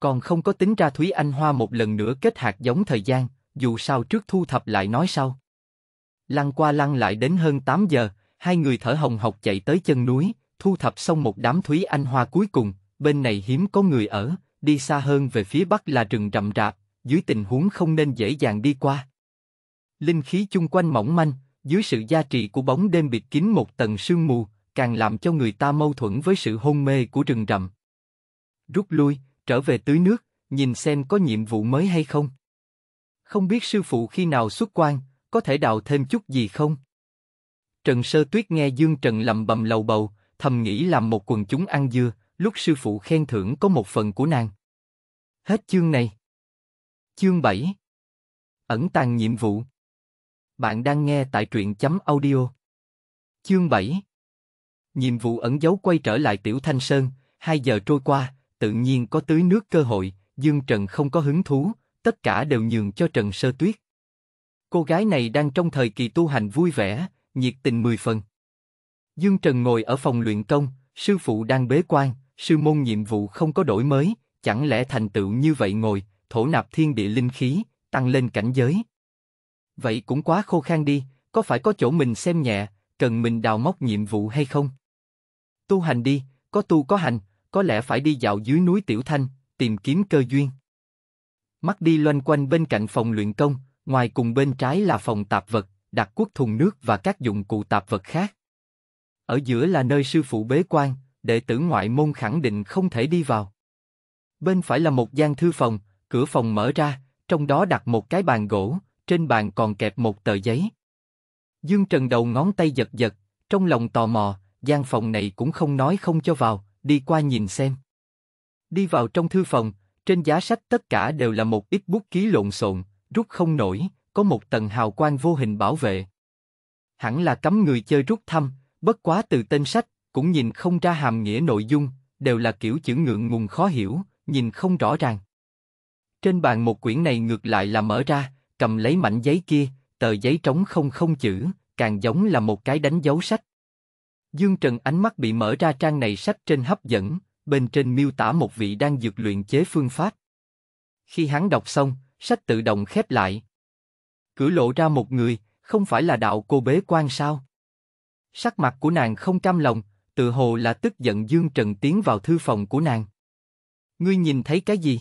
[SPEAKER 1] Còn không có tính ra Thúy Anh Hoa một lần nữa kết hạt giống thời gian, dù sao trước thu thập lại nói sau. Lăn qua lăn lại đến hơn 8 giờ, hai người thở hồng hộc chạy tới chân núi, thu thập xong một đám Thúy Anh Hoa cuối cùng, bên này hiếm có người ở, đi xa hơn về phía bắc là rừng rậm rạp, dưới tình huống không nên dễ dàng đi qua. Linh khí chung quanh mỏng manh, dưới sự gia trì của bóng đêm bịt kín một tầng sương mù, càng làm cho người ta mâu thuẫn với sự hôn mê của rừng rậm. Rút lui, trở về tưới nước, nhìn xem có nhiệm vụ mới hay không. Không biết sư phụ khi nào xuất quan, có thể đào thêm chút gì không? Trần Sơ Tuyết nghe Dương Trần lầm bầm lầu bầu, thầm nghĩ làm một quần chúng ăn dưa, lúc sư phụ khen thưởng có một phần của nàng. Hết chương này. Chương 7
[SPEAKER 2] Ẩn tàng nhiệm vụ Bạn đang nghe tại truyện chấm audio.
[SPEAKER 1] Chương 7 Nhiệm vụ ẩn giấu quay trở lại Tiểu Thanh Sơn, hai giờ trôi qua, tự nhiên có tưới nước cơ hội, Dương Trần không có hứng thú, tất cả đều nhường cho Trần Sơ Tuyết. Cô gái này đang trong thời kỳ tu hành vui vẻ, nhiệt tình mười phần. Dương Trần ngồi ở phòng luyện công, sư phụ đang bế quan, sư môn nhiệm vụ không có đổi mới, chẳng lẽ thành tựu như vậy ngồi, thổ nạp thiên địa linh khí, tăng lên cảnh giới. Vậy cũng quá khô khan đi, có phải có chỗ mình xem nhẹ, cần mình đào móc nhiệm vụ hay không? Tu hành đi, có tu có hành, có lẽ phải đi dạo dưới núi Tiểu Thanh, tìm kiếm cơ duyên. Mắt đi loanh quanh bên cạnh phòng luyện công, ngoài cùng bên trái là phòng tạp vật, đặt quốc thùng nước và các dụng cụ tạp vật khác. Ở giữa là nơi sư phụ bế quan, đệ tử ngoại môn khẳng định không thể đi vào. Bên phải là một gian thư phòng, cửa phòng mở ra, trong đó đặt một cái bàn gỗ, trên bàn còn kẹp một tờ giấy. Dương Trần đầu ngón tay giật giật, trong lòng tò mò, gian phòng này cũng không nói không cho vào, đi qua nhìn xem. Đi vào trong thư phòng, trên giá sách tất cả đều là một ít bút ký lộn xộn, rút không nổi, có một tầng hào quang vô hình bảo vệ. Hẳn là cấm người chơi rút thăm, bất quá từ tên sách, cũng nhìn không ra hàm nghĩa nội dung, đều là kiểu chữ ngượng ngùng khó hiểu, nhìn không rõ ràng. Trên bàn một quyển này ngược lại là mở ra, cầm lấy mảnh giấy kia, tờ giấy trống không không chữ, càng giống là một cái đánh dấu sách. Dương Trần ánh mắt bị mở ra trang này sách trên hấp dẫn, bên trên miêu tả một vị đang dược luyện chế phương pháp. Khi hắn đọc xong, sách tự động khép lại. Cửa lộ ra một người, không phải là đạo cô bế quan sao? Sắc mặt của nàng không cam lòng, tự hồ là tức giận Dương Trần tiến vào thư phòng của nàng. Ngươi nhìn thấy cái gì?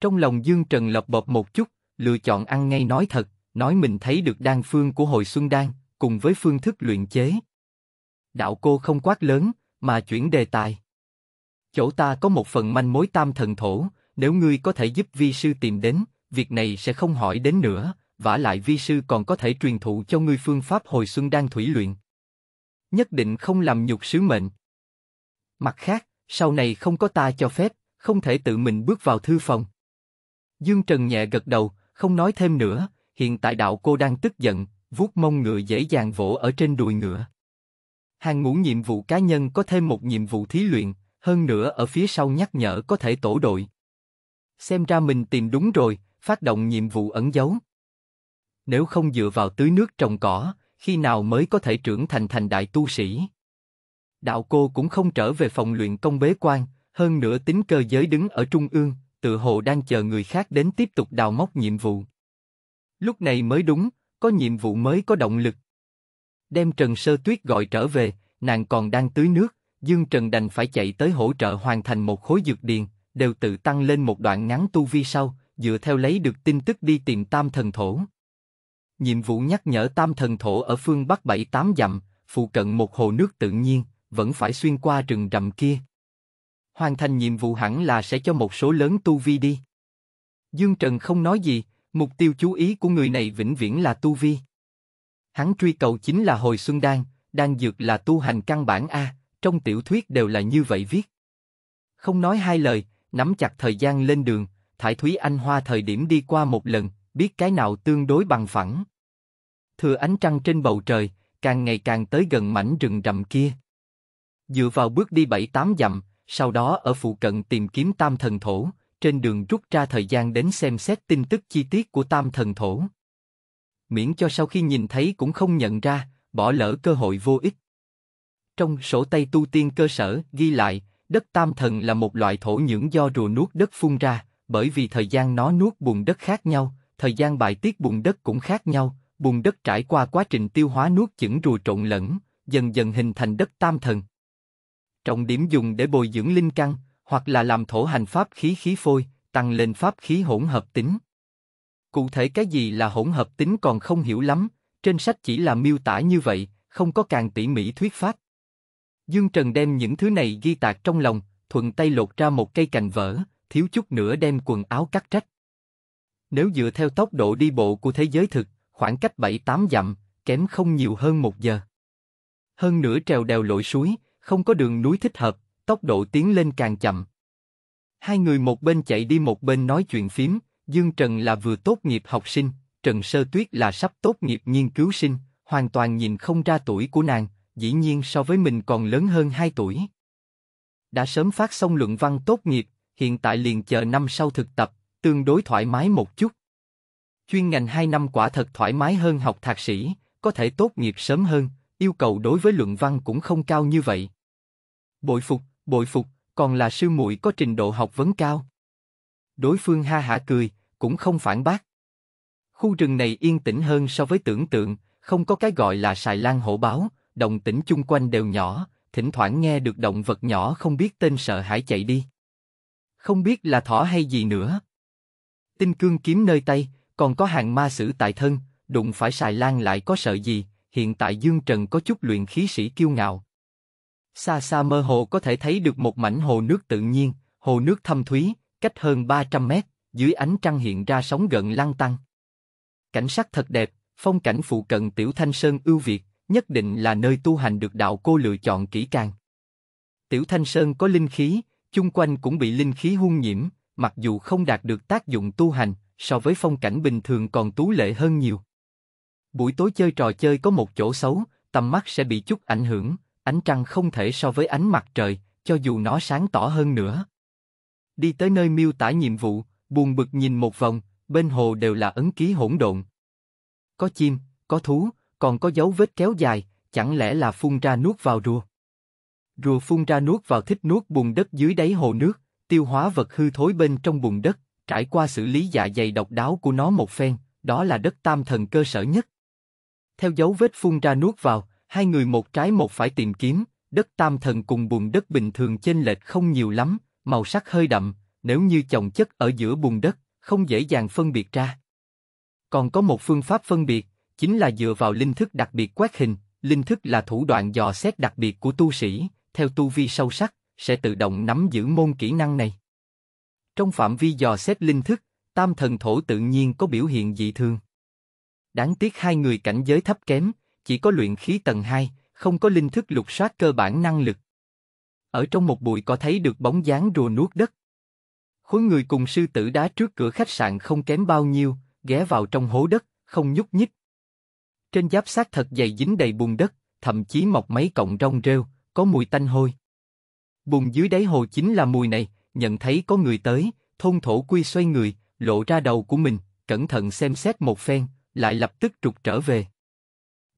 [SPEAKER 1] Trong lòng Dương Trần lập bập một chút, lựa chọn ăn ngay nói thật, nói mình thấy được đan phương của hồi xuân đan, cùng với phương thức luyện chế. Đạo cô không quát lớn, mà chuyển đề tài. Chỗ ta có một phần manh mối tam thần thổ, nếu ngươi có thể giúp vi sư tìm đến, việc này sẽ không hỏi đến nữa, vả lại vi sư còn có thể truyền thụ cho ngươi phương pháp hồi xuân đan thủy luyện nhất định không làm nhục sứ mệnh. Mặt khác, sau này không có ta cho phép, không thể tự mình bước vào thư phòng. Dương Trần nhẹ gật đầu, không nói thêm nữa, hiện tại đạo cô đang tức giận, vuốt mông ngựa dễ dàng vỗ ở trên đùi ngựa. Hàng ngũ nhiệm vụ cá nhân có thêm một nhiệm vụ thí luyện, hơn nữa ở phía sau nhắc nhở có thể tổ đội. Xem ra mình tìm đúng rồi, phát động nhiệm vụ ẩn giấu. Nếu không dựa vào tưới nước trồng cỏ, khi nào mới có thể trưởng thành thành đại tu sĩ. Đạo cô cũng không trở về phòng luyện công bế quan, hơn nữa tính cơ giới đứng ở trung ương, tự hồ đang chờ người khác đến tiếp tục đào móc nhiệm vụ. Lúc này mới đúng, có nhiệm vụ mới có động lực. Đem Trần Sơ Tuyết gọi trở về, nàng còn đang tưới nước, Dương Trần đành phải chạy tới hỗ trợ hoàn thành một khối dược điền, đều tự tăng lên một đoạn ngắn tu vi sau, dựa theo lấy được tin tức đi tìm tam thần thổ nhiệm vụ nhắc nhở tam thần thổ ở phương bắc bảy tám dặm, phụ cận một hồ nước tự nhiên, vẫn phải xuyên qua rừng rậm kia. Hoàn thành nhiệm vụ hẳn là sẽ cho một số lớn tu vi đi. Dương Trần không nói gì, mục tiêu chú ý của người này vĩnh viễn là tu vi. Hắn truy cầu chính là hồi xuân đan, đan dược là tu hành căn bản A, trong tiểu thuyết đều là như vậy viết. Không nói hai lời, nắm chặt thời gian lên đường, Thải Thúy Anh Hoa thời điểm đi qua một lần, biết cái nào tương đối bằng phẳng. Thừa ánh trăng trên bầu trời, càng ngày càng tới gần mảnh rừng rậm kia. Dựa vào bước đi bảy tám dặm, sau đó ở phụ cận tìm kiếm tam thần thổ, trên đường rút ra thời gian đến xem xét tin tức chi tiết của tam thần thổ. Miễn cho sau khi nhìn thấy cũng không nhận ra, bỏ lỡ cơ hội vô ích. Trong sổ tay tu tiên cơ sở ghi lại, đất tam thần là một loại thổ nhưỡng do rùa nuốt đất phun ra, bởi vì thời gian nó nuốt bùn đất khác nhau, thời gian bài tiết bùn đất cũng khác nhau, bùn đất trải qua quá trình tiêu hóa nuốt chửng rùa trộn lẫn, dần dần hình thành đất tam thần. Trọng điểm dùng để bồi dưỡng linh căn, hoặc là làm thổ hành pháp khí khí phôi, tăng lên pháp khí hỗn hợp tính. Cụ thể cái gì là hỗn hợp tính còn không hiểu lắm, trên sách chỉ là miêu tả như vậy, không có càng tỉ mỉ thuyết pháp. Dương Trần đem những thứ này ghi tạc trong lòng, thuận tay lột ra một cây cành vỡ, thiếu chút nữa đem quần áo cắt rách. Nếu dựa theo tốc độ đi bộ của thế giới thực, khoảng cách 7-8 dặm, kém không nhiều hơn một giờ. Hơn nữa trèo đèo lội suối, không có đường núi thích hợp, tốc độ tiến lên càng chậm. Hai người một bên chạy đi một bên nói chuyện phím, Dương Trần là vừa tốt nghiệp học sinh, Trần Sơ Tuyết là sắp tốt nghiệp nghiên cứu sinh, hoàn toàn nhìn không ra tuổi của nàng, dĩ nhiên so với mình còn lớn hơn 2 tuổi. Đã sớm phát xong luận văn tốt nghiệp, hiện tại liền chờ năm sau thực tập, tương đối thoải mái một chút. Chuyên ngành 2 năm quả thật thoải mái hơn học thạc sĩ, có thể tốt nghiệp sớm hơn, yêu cầu đối với luận văn cũng không cao như vậy. Bội phục, bội phục, còn là sư muội có trình độ học vấn cao. Đối phương ha hả cười, cũng không phản bác. Khu rừng này yên tĩnh hơn so với tưởng tượng, không có cái gọi là xài lan hổ báo, đồng tĩnh chung quanh đều nhỏ, thỉnh thoảng nghe được động vật nhỏ không biết tên sợ hãi chạy đi. Không biết là thỏ hay gì nữa tinh cương kiếm nơi tay, còn có hàng ma sử tại thân, đụng phải xài lan lại có sợ gì, hiện tại Dương Trần có chút luyện khí sĩ kiêu ngạo. Xa xa mơ hồ có thể thấy được một mảnh hồ nước tự nhiên, hồ nước thâm thúy, cách hơn 300 mét, dưới ánh trăng hiện ra sóng gần lăng tăng. Cảnh sắc thật đẹp, phong cảnh phụ cận Tiểu Thanh Sơn ưu việt, nhất định là nơi tu hành được đạo cô lựa chọn kỹ càng. Tiểu Thanh Sơn có linh khí, chung quanh cũng bị linh khí hung nhiễm, mặc dù không đạt được tác dụng tu hành, so với phong cảnh bình thường còn tú lệ hơn nhiều. Buổi tối chơi trò chơi có một chỗ xấu, tầm mắt sẽ bị chút ảnh hưởng, ánh trăng không thể so với ánh mặt trời, cho dù nó sáng tỏ hơn nữa. Đi tới nơi miêu tả nhiệm vụ, buồn bực nhìn một vòng, bên hồ đều là ấn ký hỗn độn. Có chim, có thú, còn có dấu vết kéo dài, chẳng lẽ là phun ra nuốt vào rùa. Rùa phun ra nuốt vào thích nuốt bùn đất dưới đáy hồ nước, tiêu hóa vật hư thối bên trong bùn đất, trải qua xử lý dạ dày độc đáo của nó một phen, đó là đất tam thần cơ sở nhất. Theo dấu vết phun ra nuốt vào, hai người một trái một phải tìm kiếm, đất tam thần cùng bùn đất bình thường chênh lệch không nhiều lắm, màu sắc hơi đậm, nếu như chồng chất ở giữa bùn đất, không dễ dàng phân biệt ra. Còn có một phương pháp phân biệt, chính là dựa vào linh thức đặc biệt quét hình, linh thức là thủ đoạn dò xét đặc biệt của tu sĩ, theo tu vi sâu sắc, sẽ tự động nắm giữ môn kỹ năng này. Trong phạm vi dò xét linh thức, tam thần thổ tự nhiên có biểu hiện dị thường. Đáng tiếc hai người cảnh giới thấp kém, chỉ có luyện khí tầng 2, không có linh thức lục soát cơ bản năng lực. Ở trong một bụi có thấy được bóng dáng rùa nuốt đất. Khối người cùng sư tử đá trước cửa khách sạn không kém bao nhiêu, ghé vào trong hố đất, không nhúc nhích. Trên giáp xác thật dày dính đầy bùn đất, thậm chí mọc mấy cọng rong rêu, có mùi tanh hôi. Bùn dưới đáy hồ chính là mùi này, nhận thấy có người tới, thôn thổ quy xoay người, lộ ra đầu của mình, cẩn thận xem xét một phen, lại lập tức trục trở về.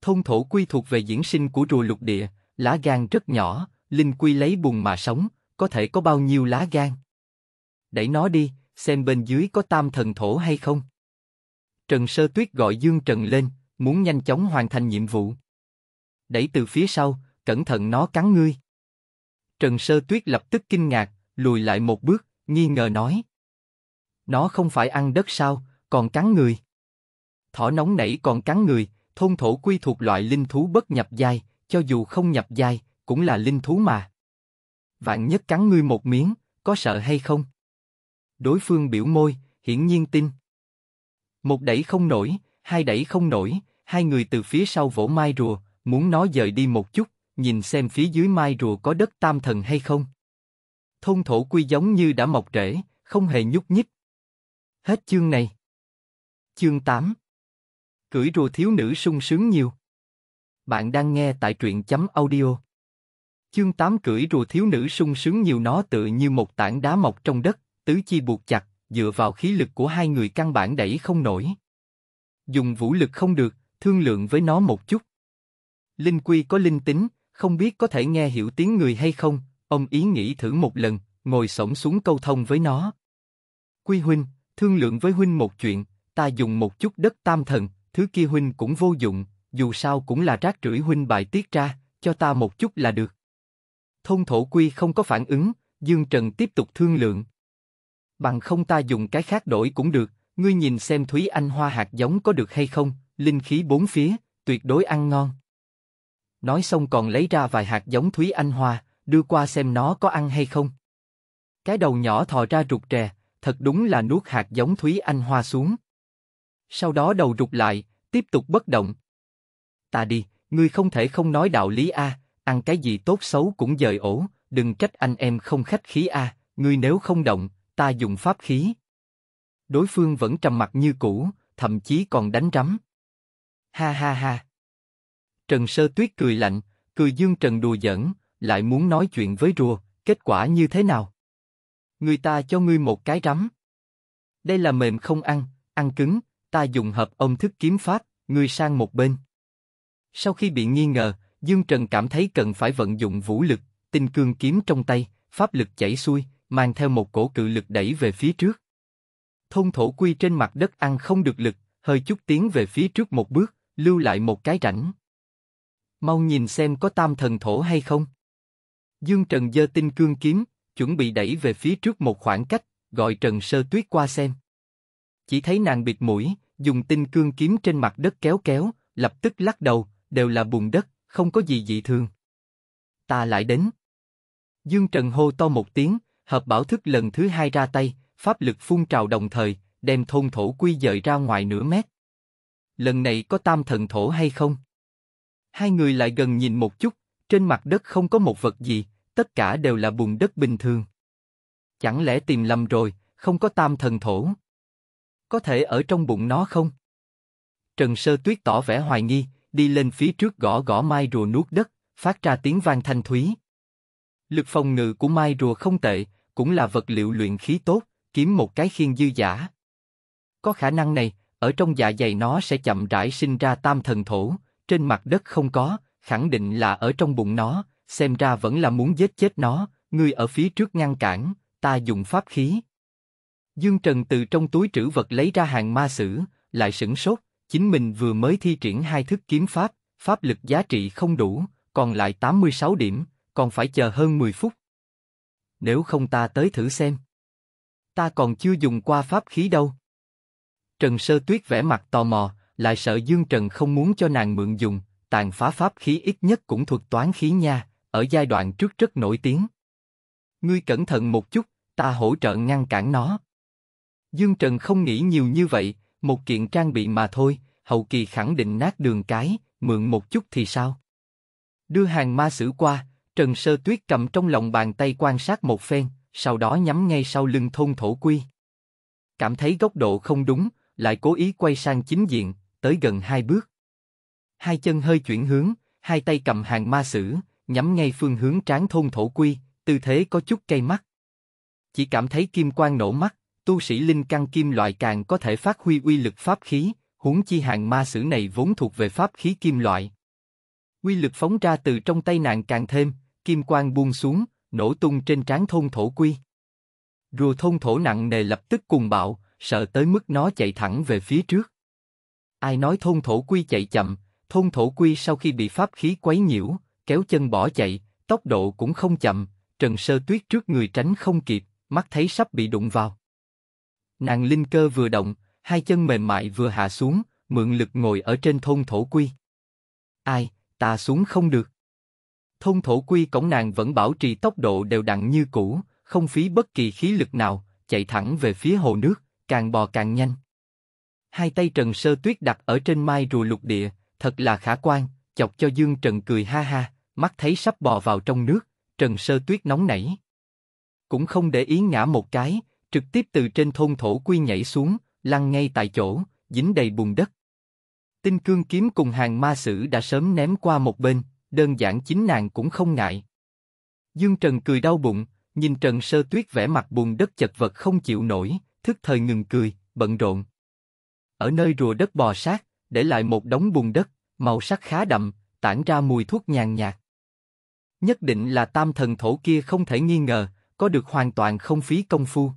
[SPEAKER 1] Thôn thổ quy thuộc về diễn sinh của rùa lục địa, lá gan rất nhỏ, linh quy lấy bùn mà sống, có thể có bao nhiêu lá gan. Đẩy nó đi, xem bên dưới có tam thần thổ hay không. Trần Sơ Tuyết gọi Dương Trần lên, muốn nhanh chóng hoàn thành nhiệm vụ. Đẩy từ phía sau, cẩn thận nó cắn ngươi. Trần Sơ Tuyết lập tức kinh ngạc, lùi lại một bước, nghi ngờ nói. Nó không phải ăn đất sao, còn cắn người. Thỏ nóng nảy còn cắn người, thôn thổ quy thuộc loại linh thú bất nhập giai, cho dù không nhập giai, cũng là linh thú mà. Vạn nhất cắn ngươi một miếng, có sợ hay không? Đối phương biểu môi, hiển nhiên tin. Một đẩy không nổi, hai đẩy không nổi, hai người từ phía sau vỗ mai rùa, muốn nó dời đi một chút, nhìn xem phía dưới mai rùa có đất tam thần hay không. Thôn thổ quy giống như đã mọc rễ, không hề nhúc nhích. Hết chương này. Chương 8 Cưỡi rùa thiếu nữ sung sướng nhiều. Bạn đang nghe tại truyện chấm audio. Chương 8 cưỡi rùa thiếu nữ sung sướng nhiều nó tự như một tảng đá mọc trong đất, tứ chi buộc chặt, dựa vào khí lực của hai người căn bản đẩy không nổi. Dùng vũ lực không được, thương lượng với nó một chút. Linh quy có linh tính, không biết có thể nghe hiểu tiếng người hay không, ông ý nghĩ thử một lần, ngồi sổng xuống câu thông với nó. Quy huynh, thương lượng với huynh một chuyện, ta dùng một chút đất tam thần, thứ kia huynh cũng vô dụng, dù sao cũng là rác rưởi huynh bài tiết ra, cho ta một chút là được. Thông thổ quy không có phản ứng, Dương Trần tiếp tục thương lượng. Bằng không ta dùng cái khác đổi cũng được, ngươi nhìn xem Thúy Anh hoa hạt giống có được hay không, linh khí bốn phía, tuyệt đối ăn ngon nói xong còn lấy ra vài hạt giống Thúy Anh Hoa, đưa qua xem nó có ăn hay không. Cái đầu nhỏ thò ra rụt rè, thật đúng là nuốt hạt giống Thúy Anh Hoa xuống. Sau đó đầu rụt lại, tiếp tục bất động. Ta đi, ngươi không thể không nói đạo lý a, ăn cái gì tốt xấu cũng dời ổ, đừng trách anh em không khách khí a, ngươi nếu không động, ta dùng pháp khí. Đối phương vẫn trầm mặt như cũ, thậm chí còn đánh rắm. Ha ha ha. Trần Sơ Tuyết cười lạnh, cười Dương Trần đùa giỡn, lại muốn nói chuyện với rùa, kết quả như thế nào? Người ta cho ngươi một cái rắm. Đây là mềm không ăn, ăn cứng, ta dùng hợp ông thức kiếm pháp, ngươi sang một bên. Sau khi bị nghi ngờ, Dương Trần cảm thấy cần phải vận dụng vũ lực, tinh cương kiếm trong tay, pháp lực chảy xuôi, mang theo một cổ cự lực đẩy về phía trước. Thôn thổ quy trên mặt đất ăn không được lực, hơi chút tiến về phía trước một bước, lưu lại một cái rảnh mau nhìn xem có tam thần thổ hay không. Dương Trần giơ tinh cương kiếm, chuẩn bị đẩy về phía trước một khoảng cách, gọi Trần Sơ Tuyết qua xem. Chỉ thấy nàng bịt mũi, dùng tinh cương kiếm trên mặt đất kéo kéo, lập tức lắc đầu, đều là bùn đất, không có gì dị thường. Ta lại đến. Dương Trần hô to một tiếng, hợp bảo thức lần thứ hai ra tay, pháp lực phun trào đồng thời, đem thôn thổ quy dời ra ngoài nửa mét. Lần này có tam thần thổ hay không? Hai người lại gần nhìn một chút, trên mặt đất không có một vật gì, tất cả đều là bùn đất bình thường. Chẳng lẽ tìm lầm rồi, không có tam thần thổ? Có thể ở trong bụng nó không? Trần Sơ Tuyết tỏ vẻ hoài nghi, đi lên phía trước gõ gõ mai rùa nuốt đất, phát ra tiếng vang thanh thúy. Lực phòng ngự của mai rùa không tệ, cũng là vật liệu luyện khí tốt, kiếm một cái khiên dư giả. Có khả năng này, ở trong dạ dày nó sẽ chậm rãi sinh ra tam thần thổ, trên mặt đất không có, khẳng định là ở trong bụng nó, xem ra vẫn là muốn giết chết nó, ngươi ở phía trước ngăn cản, ta dùng pháp khí. Dương Trần từ trong túi trữ vật lấy ra hàng ma sử, lại sửng sốt, chính mình vừa mới thi triển hai thức kiếm pháp, pháp lực giá trị không đủ, còn lại 86 điểm, còn phải chờ hơn 10 phút. Nếu không ta tới thử xem. Ta còn chưa dùng qua pháp khí đâu. Trần Sơ Tuyết vẽ mặt tò mò, lại sợ Dương Trần không muốn cho nàng mượn dùng, tàn phá pháp khí ít nhất cũng thuộc toán khí nha, ở giai đoạn trước rất nổi tiếng. Ngươi cẩn thận một chút, ta hỗ trợ ngăn cản nó. Dương Trần không nghĩ nhiều như vậy, một kiện trang bị mà thôi, hậu kỳ khẳng định nát đường cái, mượn một chút thì sao? Đưa hàng ma sử qua, Trần Sơ Tuyết cầm trong lòng bàn tay quan sát một phen, sau đó nhắm ngay sau lưng thôn thổ quy. Cảm thấy góc độ không đúng, lại cố ý quay sang chính diện, tới gần hai bước. Hai chân hơi chuyển hướng, hai tay cầm hàng ma sử, nhắm ngay phương hướng tráng thôn thổ quy, tư thế có chút cay mắt. Chỉ cảm thấy kim quang nổ mắt, tu sĩ linh căn kim loại càng có thể phát huy uy lực pháp khí, huống chi hàng ma sử này vốn thuộc về pháp khí kim loại. uy lực phóng ra từ trong tay nàng càng thêm, kim quang buông xuống, nổ tung trên tráng thôn thổ quy. Rùa thôn thổ nặng nề lập tức cùng bạo, sợ tới mức nó chạy thẳng về phía trước. Ai nói thôn thổ quy chạy chậm, thôn thổ quy sau khi bị pháp khí quấy nhiễu, kéo chân bỏ chạy, tốc độ cũng không chậm, Trần Sơ Tuyết trước người tránh không kịp, mắt thấy sắp bị đụng vào. Nàng linh cơ vừa động, hai chân mềm mại vừa hạ xuống, mượn lực ngồi ở trên thôn thổ quy. Ai, ta xuống không được. Thôn thổ quy cổng nàng vẫn bảo trì tốc độ đều đặn như cũ, không phí bất kỳ khí lực nào, chạy thẳng về phía hồ nước, càng bò càng nhanh hai tay Trần Sơ Tuyết đặt ở trên mai rùa lục địa, thật là khả quan, chọc cho Dương Trần cười ha ha, mắt thấy sắp bò vào trong nước, Trần Sơ Tuyết nóng nảy. Cũng không để ý ngã một cái, trực tiếp từ trên thôn thổ quy nhảy xuống, lăn ngay tại chỗ, dính đầy bùn đất. Tinh cương kiếm cùng hàng ma sử đã sớm ném qua một bên, đơn giản chính nàng cũng không ngại. Dương Trần cười đau bụng, nhìn Trần Sơ Tuyết vẽ mặt buồn đất chật vật không chịu nổi, thức thời ngừng cười, bận rộn, ở nơi rùa đất bò sát, để lại một đống bùn đất, màu sắc khá đậm, tản ra mùi thuốc nhàn nhạt. Nhất định là tam thần thổ kia không thể nghi ngờ, có được hoàn toàn không phí công phu.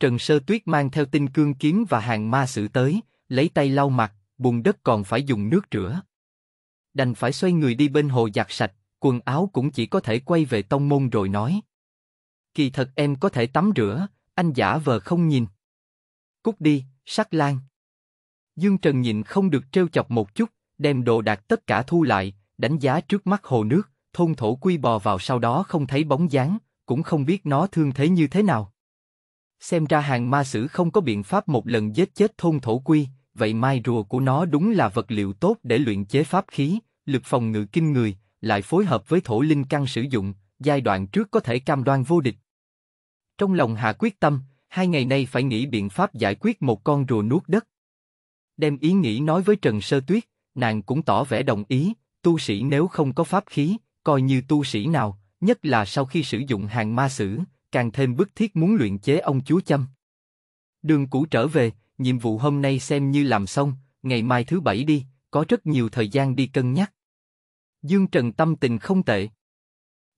[SPEAKER 1] Trần Sơ Tuyết mang theo tinh cương kiếm và hàng ma sử tới, lấy tay lau mặt, bùn đất còn phải dùng nước rửa. Đành phải xoay người đi bên hồ giặt sạch, quần áo cũng chỉ có thể quay về tông môn rồi nói. Kỳ thật em có thể tắm rửa, anh giả vờ không nhìn. Cút đi, sắc lang. Dương Trần nhìn không được trêu chọc một chút, đem đồ đạc tất cả thu lại, đánh giá trước mắt hồ nước, thôn thổ quy bò vào sau đó không thấy bóng dáng, cũng không biết nó thương thế như thế nào. Xem ra hàng ma sử không có biện pháp một lần giết chết thôn thổ quy, vậy mai rùa của nó đúng là vật liệu tốt để luyện chế pháp khí, lực phòng ngự kinh người, lại phối hợp với thổ linh căn sử dụng, giai đoạn trước có thể cam đoan vô địch. Trong lòng hạ quyết tâm, hai ngày nay phải nghĩ biện pháp giải quyết một con rùa nuốt đất, đem ý nghĩ nói với Trần Sơ Tuyết, nàng cũng tỏ vẻ đồng ý, tu sĩ nếu không có pháp khí, coi như tu sĩ nào, nhất là sau khi sử dụng hàng ma sử, càng thêm bức thiết muốn luyện chế ông chúa châm. Đường cũ trở về, nhiệm vụ hôm nay xem như làm xong, ngày mai thứ bảy đi, có rất nhiều thời gian đi cân nhắc. Dương Trần tâm tình không tệ.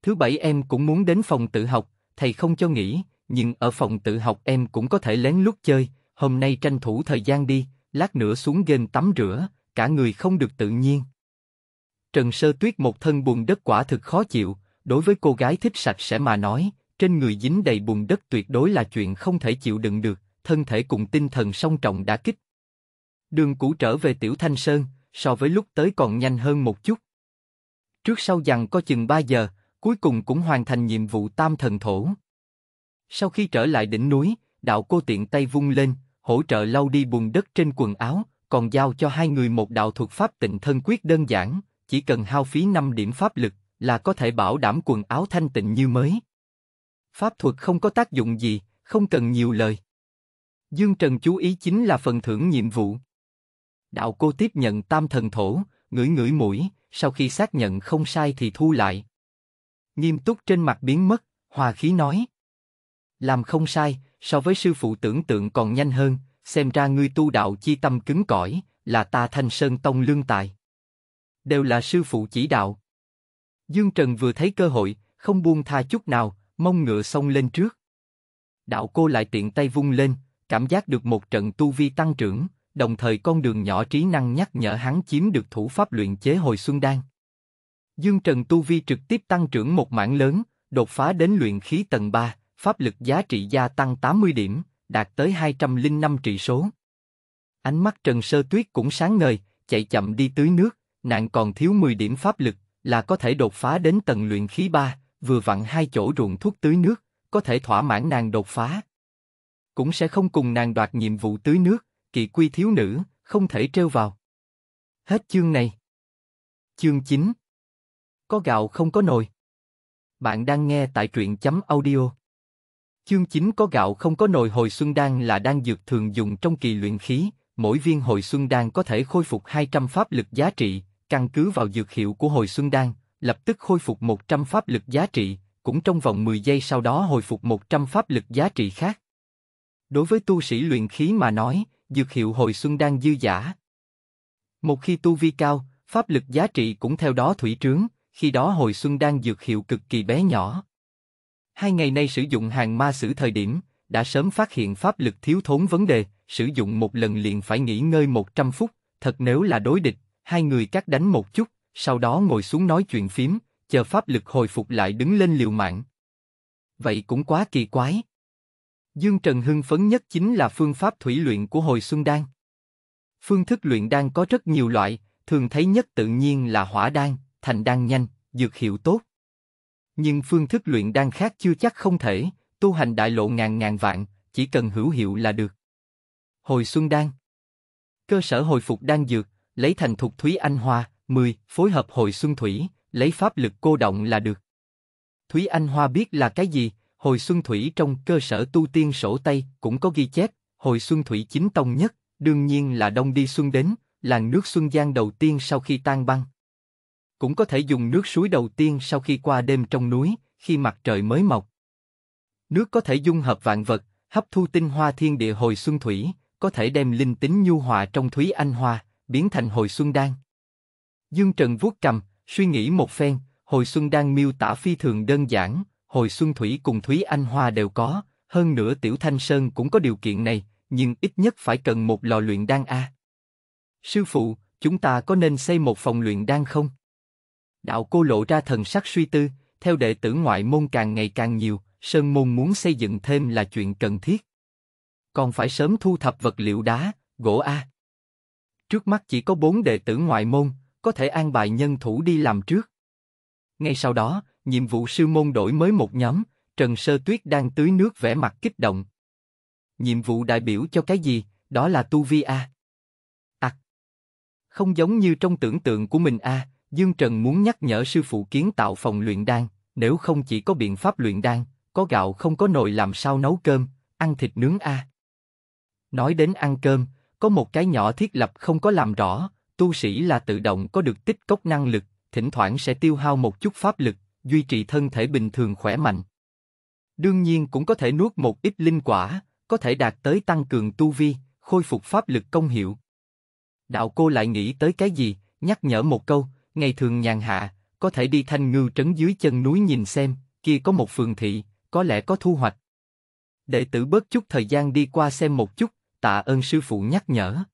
[SPEAKER 1] Thứ bảy em cũng muốn đến phòng tự học, thầy không cho nghỉ, nhưng ở phòng tự học em cũng có thể lén lút chơi, hôm nay tranh thủ thời gian đi, lát nữa xuống ghen tắm rửa, cả người không được tự nhiên. Trần Sơ Tuyết một thân bùn đất quả thực khó chịu, đối với cô gái thích sạch sẽ mà nói, trên người dính đầy bùn đất tuyệt đối là chuyện không thể chịu đựng được, thân thể cùng tinh thần song trọng đã kích. Đường cũ trở về Tiểu Thanh Sơn, so với lúc tới còn nhanh hơn một chút. Trước sau dằn có chừng 3 giờ, cuối cùng cũng hoàn thành nhiệm vụ tam thần thổ. Sau khi trở lại đỉnh núi, đạo cô tiện tay vung lên, hỗ trợ lau đi bùn đất trên quần áo, còn giao cho hai người một đạo thuật pháp tịnh thân quyết đơn giản, chỉ cần hao phí 5 điểm pháp lực là có thể bảo đảm quần áo thanh tịnh như mới. Pháp thuật không có tác dụng gì, không cần nhiều lời. Dương Trần chú ý chính là phần thưởng nhiệm vụ. Đạo cô tiếp nhận tam thần thổ, ngửi ngửi mũi, sau khi xác nhận không sai thì thu lại. Nghiêm túc trên mặt biến mất, hòa khí nói. Làm không sai, so với sư phụ tưởng tượng còn nhanh hơn, xem ra ngươi tu đạo chi tâm cứng cỏi, là ta thanh sơn tông lương tài. Đều là sư phụ chỉ đạo. Dương Trần vừa thấy cơ hội, không buông tha chút nào, mông ngựa xông lên trước. Đạo cô lại tiện tay vung lên, cảm giác được một trận tu vi tăng trưởng, đồng thời con đường nhỏ trí năng nhắc nhở hắn chiếm được thủ pháp luyện chế hồi xuân đan. Dương Trần tu vi trực tiếp tăng trưởng một mảng lớn, đột phá đến luyện khí tầng 3, pháp lực giá trị gia tăng 80 điểm, đạt tới 205 trị số. Ánh mắt Trần Sơ Tuyết cũng sáng ngời, chạy chậm đi tưới nước, nạn còn thiếu 10 điểm pháp lực, là có thể đột phá đến tầng luyện khí 3, vừa vặn hai chỗ ruộng thuốc tưới nước, có thể thỏa mãn nàng đột phá. Cũng sẽ không cùng nàng đoạt nhiệm vụ tưới nước, kỳ quy thiếu nữ, không thể trêu vào. Hết chương này. Chương 9 Có gạo không có nồi. Bạn đang nghe tại truyện chấm audio. Chương 9 có gạo không có nồi hồi xuân đan là đan dược thường dùng trong kỳ luyện khí, mỗi viên hồi xuân đan có thể khôi phục 200 pháp lực giá trị, căn cứ vào dược hiệu của hồi xuân đan, lập tức khôi phục 100 pháp lực giá trị, cũng trong vòng 10 giây sau đó hồi phục 100 pháp lực giá trị khác. Đối với tu sĩ luyện khí mà nói, dược hiệu hồi xuân đan dư giả. Một khi tu vi cao, pháp lực giá trị cũng theo đó thủy trướng, khi đó hồi xuân đan dược hiệu cực kỳ bé nhỏ. Hai ngày nay sử dụng hàng ma sử thời điểm, đã sớm phát hiện pháp lực thiếu thốn vấn đề, sử dụng một lần liền phải nghỉ ngơi 100 phút, thật nếu là đối địch, hai người cắt đánh một chút, sau đó ngồi xuống nói chuyện phím, chờ pháp lực hồi phục lại đứng lên liều mạng. Vậy cũng quá kỳ quái. Dương Trần hưng phấn nhất chính là phương pháp thủy luyện của hồi xuân đan. Phương thức luyện đan có rất nhiều loại, thường thấy nhất tự nhiên là hỏa đan, thành đan nhanh, dược hiệu tốt. Nhưng phương thức luyện đan khác chưa chắc không thể, tu hành đại lộ ngàn ngàn vạn, chỉ cần hữu hiệu là được. Hồi xuân đan Cơ sở hồi phục đan dược, lấy thành thục Thúy Anh Hoa, 10, phối hợp hồi xuân thủy, lấy pháp lực cô động là được. Thúy Anh Hoa biết là cái gì, hồi xuân thủy trong cơ sở tu tiên sổ Tây cũng có ghi chép, hồi xuân thủy chính tông nhất, đương nhiên là đông đi xuân đến, làng nước xuân giang đầu tiên sau khi tan băng. Cũng có thể dùng nước suối đầu tiên sau khi qua đêm trong núi, khi mặt trời mới mọc. Nước có thể dung hợp vạn vật, hấp thu tinh hoa thiên địa hồi xuân thủy, có thể đem linh tính nhu hòa trong thúy anh hoa, biến thành hồi xuân đan. Dương Trần vuốt cầm, suy nghĩ một phen, hồi xuân đan miêu tả phi thường đơn giản, hồi xuân thủy cùng thúy anh hoa đều có, hơn nữa tiểu thanh sơn cũng có điều kiện này, nhưng ít nhất phải cần một lò luyện đan a. Sư phụ, chúng ta có nên xây một phòng luyện đan không? Đạo cô lộ ra thần sắc suy tư, theo đệ tử ngoại môn càng ngày càng nhiều, Sơn Môn muốn xây dựng thêm là chuyện cần thiết. Còn phải sớm thu thập vật liệu đá, gỗ A. Trước mắt chỉ có bốn đệ tử ngoại môn, có thể an bài nhân thủ đi làm trước. Ngay sau đó, nhiệm vụ sư môn đổi mới một nhóm, Trần Sơ Tuyết đang tưới nước vẻ mặt kích động. Nhiệm vụ đại biểu cho cái gì, đó là tu vi A. À, không giống như trong tưởng tượng của mình A, à, Dương Trần muốn nhắc nhở sư phụ kiến tạo phòng luyện đan, nếu không chỉ có biện pháp luyện đan, có gạo không có nồi làm sao nấu cơm, ăn thịt nướng a. À. Nói đến ăn cơm, có một cái nhỏ thiết lập không có làm rõ, tu sĩ là tự động có được tích cốc năng lực, thỉnh thoảng sẽ tiêu hao một chút pháp lực, duy trì thân thể bình thường khỏe mạnh. Đương nhiên cũng có thể nuốt một ít linh quả, có thể đạt tới tăng cường tu vi, khôi phục pháp lực công hiệu. Đạo cô lại nghĩ tới cái gì, nhắc nhở một câu, ngày thường nhàn hạ, có thể đi thanh ngư trấn dưới chân núi nhìn xem, kia có một phường thị, có lẽ có thu hoạch. Đệ tử bớt chút thời gian đi qua xem một chút, tạ ơn sư phụ nhắc nhở.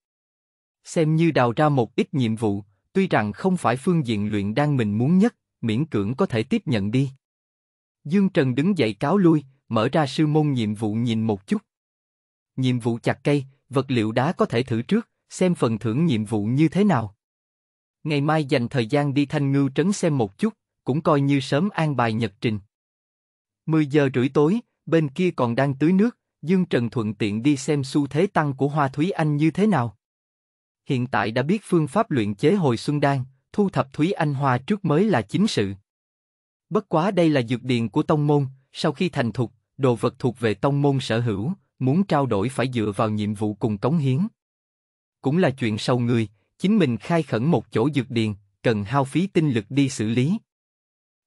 [SPEAKER 1] Xem như đào ra một ít nhiệm vụ, tuy rằng không phải phương diện luyện đang mình muốn nhất, miễn cưỡng có thể tiếp nhận đi. Dương Trần đứng dậy cáo lui, mở ra sư môn nhiệm vụ nhìn một chút. Nhiệm vụ chặt cây, vật liệu đá có thể thử trước, xem phần thưởng nhiệm vụ như thế nào. Ngày mai dành thời gian đi thanh ngưu trấn xem một chút, cũng coi như sớm an bài nhật trình. 10 giờ rưỡi tối, bên kia còn đang tưới nước, Dương Trần thuận tiện đi xem xu thế tăng của Hoa Thúy Anh như thế nào. Hiện tại đã biết phương pháp luyện chế hồi xuân đan, thu thập Thúy Anh Hoa trước mới là chính sự. Bất quá đây là dược điền của tông môn, sau khi thành thục, đồ vật thuộc về tông môn sở hữu, muốn trao đổi phải dựa vào nhiệm vụ cùng cống hiến. Cũng là chuyện sâu người, chính mình khai khẩn một chỗ dược điền, cần hao phí tinh lực đi xử lý.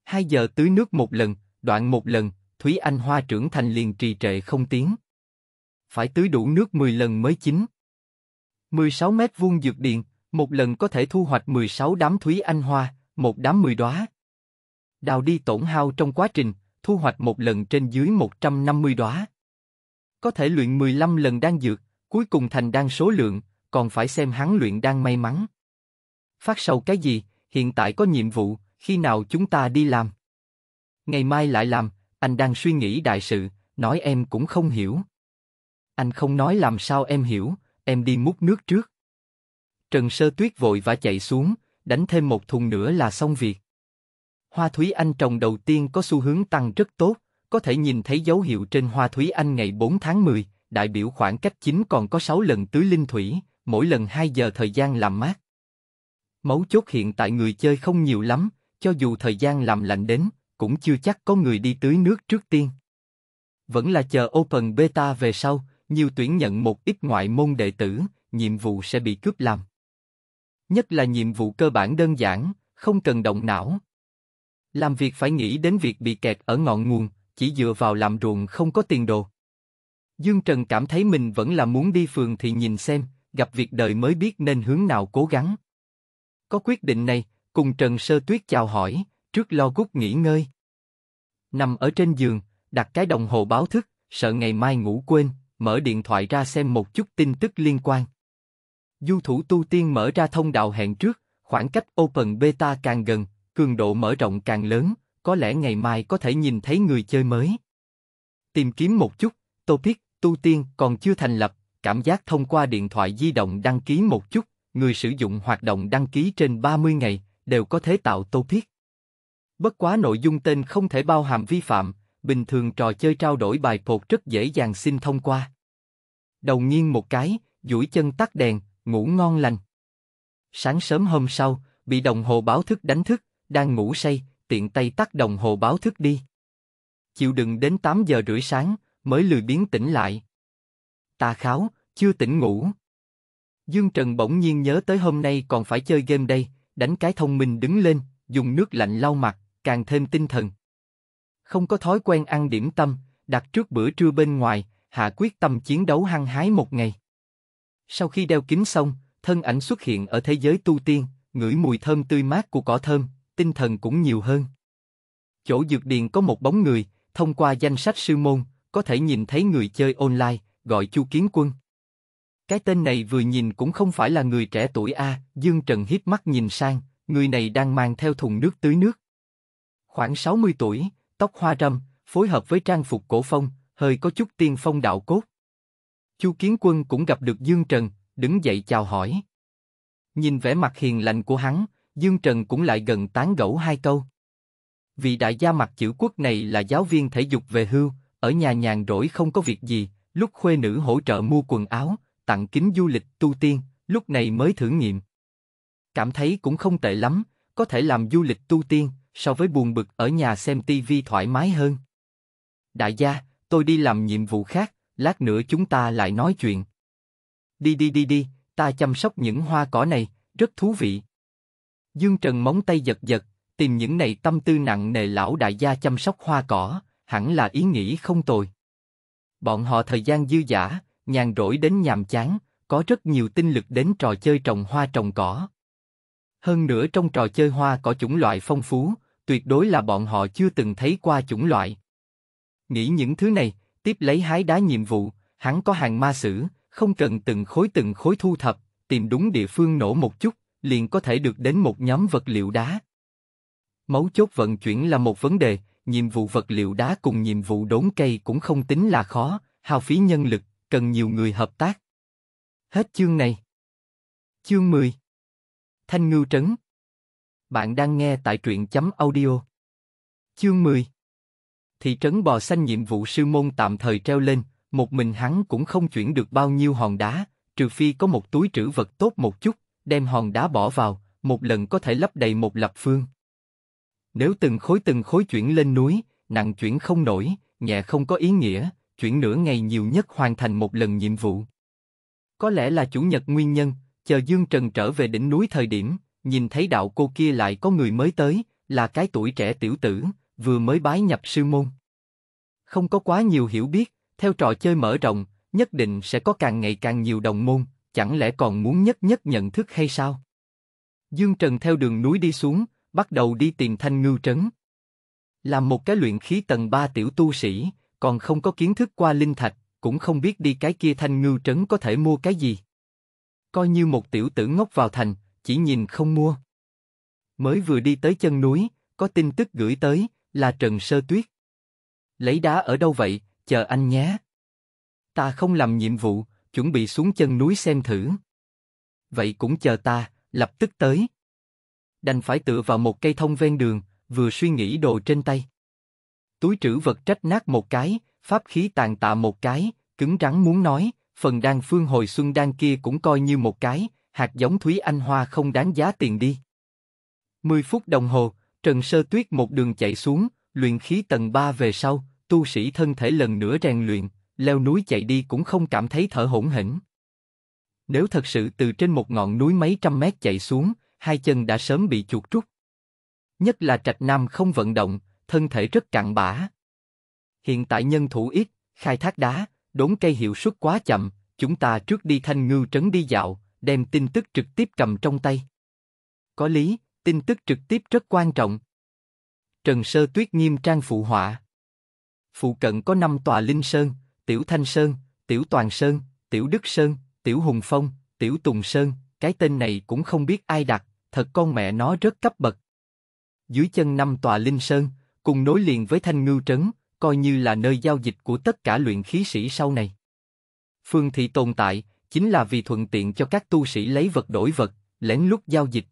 [SPEAKER 1] Hai giờ tưới nước một lần, đoạn một lần, Thúy Anh Hoa trưởng thành liền trì trệ không tiếng. Phải tưới đủ nước 10 lần mới chín. 16 mét vuông dược điền, một lần có thể thu hoạch 16 đám Thúy Anh Hoa, một đám 10 đóa. Đào đi tổn hao trong quá trình, thu hoạch một lần trên dưới 150 đóa. Có thể luyện 15 lần đan dược, cuối cùng thành đan số lượng, còn phải xem hắn luyện đang may mắn. Phát sầu cái gì, hiện tại có nhiệm vụ, khi nào chúng ta đi làm? Ngày mai lại làm, anh đang suy nghĩ đại sự, nói em cũng không hiểu. Anh không nói làm sao em hiểu, em đi múc nước trước. Trần Sơ Tuyết vội và chạy xuống, đánh thêm một thùng nữa là xong việc. Hoa Thúy Anh trồng đầu tiên có xu hướng tăng rất tốt, có thể nhìn thấy dấu hiệu trên Hoa Thúy Anh ngày 4 tháng 10, đại biểu khoảng cách chính còn có 6 lần tứ linh thủy, mỗi lần 2 giờ thời gian làm mát. Mấu chốt hiện tại người chơi không nhiều lắm, cho dù thời gian làm lạnh đến, cũng chưa chắc có người đi tưới nước trước tiên. Vẫn là chờ Open Beta về sau, nhiều tuyển nhận một ít ngoại môn đệ tử, nhiệm vụ sẽ bị cướp làm. Nhất là nhiệm vụ cơ bản đơn giản, không cần động não. Làm việc phải nghĩ đến việc bị kẹt ở ngọn nguồn, chỉ dựa vào làm ruộng không có tiền đồ. Dương Trần cảm thấy mình vẫn là muốn đi phường thì nhìn xem, gặp việc đời mới biết nên hướng nào cố gắng. Có quyết định này, cùng Trần Sơ Tuyết chào hỏi, trước lo gút nghỉ ngơi. Nằm ở trên giường, đặt cái đồng hồ báo thức, sợ ngày mai ngủ quên, mở điện thoại ra xem một chút tin tức liên quan. Du thủ tu tiên mở ra thông đạo hẹn trước, khoảng cách Open Beta càng gần, cường độ mở rộng càng lớn, có lẽ ngày mai có thể nhìn thấy người chơi mới. Tìm kiếm một chút, topic tu tiên còn chưa thành lập, cảm giác thông qua điện thoại di động đăng ký một chút, người sử dụng hoạt động đăng ký trên 30 ngày, đều có thể tạo tô thiết. Bất quá nội dung tên không thể bao hàm vi phạm, bình thường trò chơi trao đổi bài cột rất dễ dàng xin thông qua. Đầu nghiêng một cái, duỗi chân tắt đèn, ngủ ngon lành. Sáng sớm hôm sau, bị đồng hồ báo thức đánh thức, đang ngủ say, tiện tay tắt đồng hồ báo thức đi. Chịu đựng đến 8 giờ rưỡi sáng, mới lười biến tỉnh lại ta kháo, chưa tỉnh ngủ. Dương Trần bỗng nhiên nhớ tới hôm nay còn phải chơi game đây, đánh cái thông minh đứng lên, dùng nước lạnh lau mặt, càng thêm tinh thần. Không có thói quen ăn điểm tâm, đặt trước bữa trưa bên ngoài, hạ quyết tâm chiến đấu hăng hái một ngày. Sau khi đeo kính xong, thân ảnh xuất hiện ở thế giới tu tiên, ngửi mùi thơm tươi mát của cỏ thơm, tinh thần cũng nhiều hơn. Chỗ dược điền có một bóng người, thông qua danh sách sư môn, có thể nhìn thấy người chơi online, gọi Chu Kiến Quân. Cái tên này vừa nhìn cũng không phải là người trẻ tuổi a, Dương Trần hít mắt nhìn sang, người này đang mang theo thùng nước tưới nước. Khoảng 60 tuổi, tóc hoa râm, phối hợp với trang phục cổ phong, hơi có chút tiên phong đạo cốt. Chu Kiến Quân cũng gặp được Dương Trần, đứng dậy chào hỏi. Nhìn vẻ mặt hiền lành của hắn, Dương Trần cũng lại gần tán gẫu hai câu. Vị đại gia mặt chữ quốc này là giáo viên thể dục về hưu, ở nhà nhàn rỗi không có việc gì, lúc khuê nữ hỗ trợ mua quần áo, tặng kính du lịch tu tiên, lúc này mới thử nghiệm. Cảm thấy cũng không tệ lắm, có thể làm du lịch tu tiên, so với buồn bực ở nhà xem tivi thoải mái hơn. Đại gia, tôi đi làm nhiệm vụ khác, lát nữa chúng ta lại nói chuyện. Đi đi đi đi, ta chăm sóc những hoa cỏ này, rất thú vị. Dương Trần móng tay giật giật, tìm những này tâm tư nặng nề lão đại gia chăm sóc hoa cỏ, hẳn là ý nghĩ không tồi bọn họ thời gian dư giả, nhàn rỗi đến nhàm chán, có rất nhiều tinh lực đến trò chơi trồng hoa trồng cỏ. Hơn nữa trong trò chơi hoa có chủng loại phong phú, tuyệt đối là bọn họ chưa từng thấy qua chủng loại. Nghĩ những thứ này, tiếp lấy hái đá nhiệm vụ, hắn có hàng ma sử, không cần từng khối từng khối thu thập, tìm đúng địa phương nổ một chút, liền có thể được đến một nhóm vật liệu đá. Mấu chốt vận chuyển là một vấn đề, nhiệm vụ vật liệu đá cùng nhiệm vụ đốn cây cũng không tính là khó, hao phí nhân lực, cần nhiều người hợp tác. Hết chương này.
[SPEAKER 2] Chương 10 Thanh Ngưu Trấn Bạn đang nghe tại truyện chấm
[SPEAKER 1] audio. Chương 10 Thị trấn Bò Xanh nhiệm vụ sư môn tạm thời treo lên, một mình hắn cũng không chuyển được bao nhiêu hòn đá, trừ phi có một túi trữ vật tốt một chút, đem hòn đá bỏ vào, một lần có thể lấp đầy một lập phương. Nếu từng khối từng khối chuyển lên núi, nặng chuyển không nổi, nhẹ không có ý nghĩa, chuyển nửa ngày nhiều nhất hoàn thành một lần nhiệm vụ. Có lẽ là chủ nhật nguyên nhân, chờ Dương Trần trở về đỉnh núi thời điểm, nhìn thấy đạo cô kia lại có người mới tới, là cái tuổi trẻ tiểu tử, vừa mới bái nhập sư môn. Không có quá nhiều hiểu biết, theo trò chơi mở rộng, nhất định sẽ có càng ngày càng nhiều đồng môn, chẳng lẽ còn muốn nhất nhất nhận thức hay sao? Dương Trần theo đường núi đi xuống, bắt đầu đi tìm thanh ngưu trấn. Làm một cái luyện khí tầng 3 tiểu tu sĩ, còn không có kiến thức qua linh thạch, cũng không biết đi cái kia thanh ngưu trấn có thể mua cái gì. Coi như một tiểu tử ngốc vào thành, chỉ nhìn không mua. Mới vừa đi tới chân núi, có tin tức gửi tới, là Trần Sơ Tuyết. Lấy đá ở đâu vậy, chờ anh nhé. Ta không làm nhiệm vụ, chuẩn bị xuống chân núi xem thử. Vậy cũng chờ ta, lập tức tới đành phải tựa vào một cây thông ven đường, vừa suy nghĩ đồ trên tay. Túi trữ vật trách nát một cái, pháp khí tàn tạ một cái, cứng rắn muốn nói, phần đan phương hồi xuân đan kia cũng coi như một cái, hạt giống Thúy Anh Hoa không đáng giá tiền đi. 10 phút đồng hồ, Trần Sơ Tuyết một đường chạy xuống, luyện khí tầng 3 về sau, tu sĩ thân thể lần nữa rèn luyện, leo núi chạy đi cũng không cảm thấy thở hổn hển. Nếu thật sự từ trên một ngọn núi mấy trăm mét chạy xuống, hai chân đã sớm bị chuột rút. Nhất là Trạch Nam không vận động, thân thể rất cạn bã. Hiện tại nhân thủ ít, khai thác đá, đốn cây hiệu suất quá chậm, chúng ta trước đi thanh ngư trấn đi dạo, đem tin tức trực tiếp cầm trong tay. Có lý, tin tức trực tiếp rất quan trọng. Trần Sơ Tuyết nghiêm trang phụ họa. Phụ cận có năm tòa Linh Sơn, Tiểu Thanh Sơn, Tiểu Toàn Sơn, Tiểu Đức Sơn, Tiểu Hùng Phong, Tiểu Tùng Sơn, cái tên này cũng không biết ai đặt, thật con mẹ nó rất cấp bậc. Dưới chân năm tòa linh sơn, cùng nối liền với thanh ngưu trấn, coi như là nơi giao dịch của tất cả luyện khí sĩ sau này. Phương thị tồn tại, chính là vì thuận tiện cho các tu sĩ lấy vật đổi vật, lén lút giao dịch.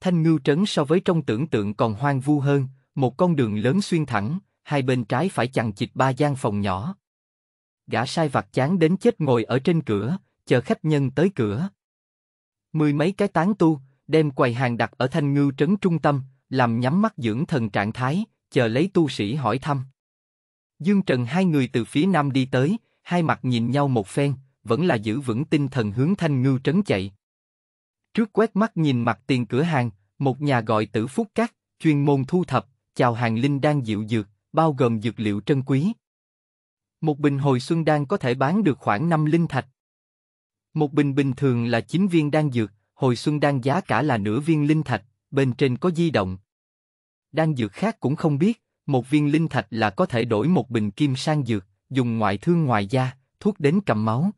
[SPEAKER 1] Thanh ngưu trấn so với trong tưởng tượng còn hoang vu hơn, một con đường lớn xuyên thẳng, hai bên trái phải chằng chịt ba gian phòng nhỏ. Gã sai vặt chán đến chết ngồi ở trên cửa, chờ khách nhân tới cửa. Mười mấy cái tán tu, đem quầy hàng đặt ở thanh ngư trấn trung tâm, làm nhắm mắt dưỡng thần trạng thái, chờ lấy tu sĩ hỏi thăm. Dương Trần hai người từ phía nam đi tới, hai mặt nhìn nhau một phen, vẫn là giữ vững tinh thần hướng thanh ngư trấn chạy. Trước quét mắt nhìn mặt tiền cửa hàng, một nhà gọi tử phúc cát, chuyên môn thu thập, chào hàng linh đang dịu dược, bao gồm dược liệu trân quý. Một bình hồi xuân đang có thể bán được khoảng 5 linh thạch. Một bình bình thường là 9 viên đan dược, Hồi xuân đan giá cả là nửa viên linh thạch, bên trên có di động. Đan dược khác cũng không biết, một viên linh thạch là có thể đổi một bình kim sang dược, dùng ngoại thương ngoài da, thuốc đến cầm máu.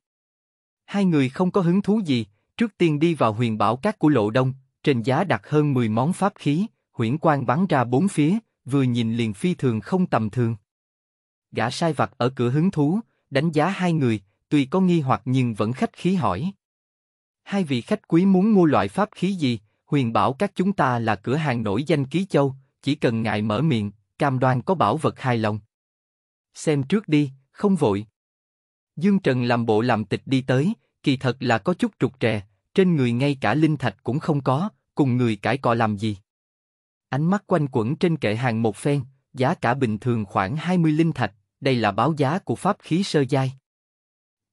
[SPEAKER 1] Hai người không có hứng thú gì, trước tiên đi vào huyền bảo cát của lộ đông, trên giá đặt hơn 10 món pháp khí, huyễn quang bắn ra bốn phía, vừa nhìn liền phi thường không tầm thường. Gã sai vặt ở cửa hứng thú, đánh giá hai người, tuy có nghi hoặc nhưng vẫn khách khí hỏi. Hai vị khách quý muốn mua loại pháp khí gì? Huyền bảo các chúng ta là cửa hàng nổi danh ký châu, chỉ cần ngại mở miệng, cam đoan có bảo vật hài lòng. Xem trước đi, không vội. Dương Trần làm bộ làm tịch đi tới, kỳ thật là có chút trục trè, trên người ngay cả linh thạch cũng không có, cùng người cãi cọ làm gì. Ánh mắt quanh quẩn trên kệ hàng một phen, giá cả bình thường khoảng 20 linh thạch, đây là báo giá của pháp khí sơ giai.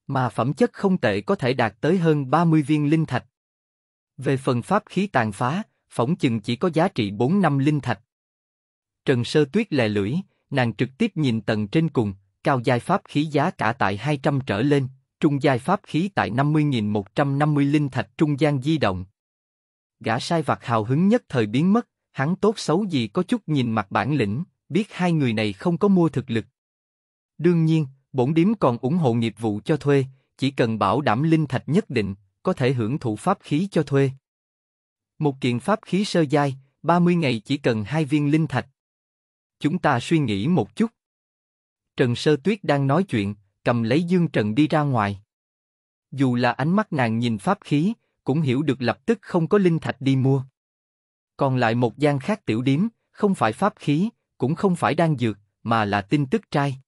[SPEAKER 1] Mà phẩm chất không tệ có thể đạt tới hơn 30 viên linh thạch. Về phần pháp khí tàn phá, phỏng chừng chỉ có giá trị 4 năm linh thạch. Trần Sơ Tuyết lè lưỡi, nàng trực tiếp nhìn tầng trên cùng, cao giai pháp khí giá cả tại 200 trở lên, trung giai pháp khí tại 50.150 linh thạch trung gian di động. Gã sai vặt hào hứng nhất thời biến mất, hắn tốt xấu gì có chút nhìn mặt bản lĩnh, biết hai người này không có mua thực lực. Đương nhiên, Bổn điếm còn ủng hộ nghiệp vụ cho thuê, chỉ cần bảo đảm linh thạch nhất định, có thể hưởng thụ pháp khí cho thuê. Một kiện pháp khí sơ giai, 30 ngày chỉ cần hai viên linh thạch. Chúng ta suy nghĩ một chút. Trần Sơ Tuyết đang nói chuyện, cầm lấy Dương Trần đi ra ngoài. Dù là ánh mắt nàng nhìn pháp khí, cũng hiểu được lập tức không có linh thạch đi mua. Còn lại một gian khác tiểu điếm, không phải pháp khí, cũng không phải đang dược, mà là tin tức trai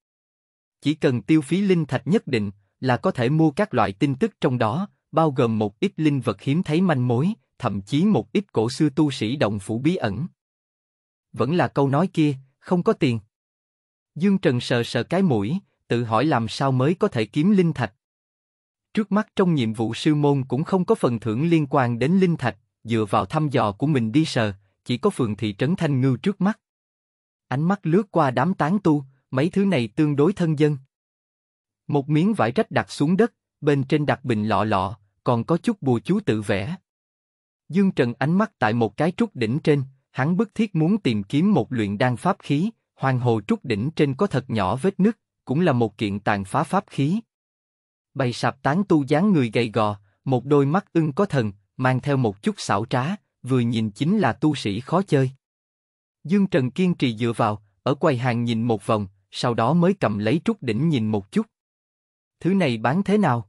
[SPEAKER 1] chỉ cần tiêu phí linh thạch nhất định là có thể mua các loại tin tức trong đó, bao gồm một ít linh vật hiếm thấy manh mối, thậm chí một ít cổ xưa tu sĩ động phủ bí ẩn. Vẫn là câu nói kia, không có tiền. Dương Trần sờ sờ cái mũi, tự hỏi làm sao mới có thể kiếm linh thạch. Trước mắt trong nhiệm vụ sư môn cũng không có phần thưởng liên quan đến linh thạch, dựa vào thăm dò của mình đi sờ, chỉ có phường thị trấn Thanh ngư trước mắt. Ánh mắt lướt qua đám tán tu, mấy thứ này tương đối thân dân. Một miếng vải rách đặt xuống đất, bên trên đặt bình lọ lọ, còn có chút bùa chú tự vẽ. Dương Trần ánh mắt tại một cái trúc đỉnh trên, hắn bức thiết muốn tìm kiếm một luyện đan pháp khí, hoàng hồ trúc đỉnh trên có thật nhỏ vết nứt, cũng là một kiện tàn phá pháp khí. Bày sạp tán tu dáng người gầy gò, một đôi mắt ưng có thần, mang theo một chút xảo trá, vừa nhìn chính là tu sĩ khó chơi. Dương Trần kiên trì dựa vào, ở quầy hàng nhìn một vòng, sau đó mới cầm lấy trúc đỉnh nhìn một chút. Thứ này bán thế nào?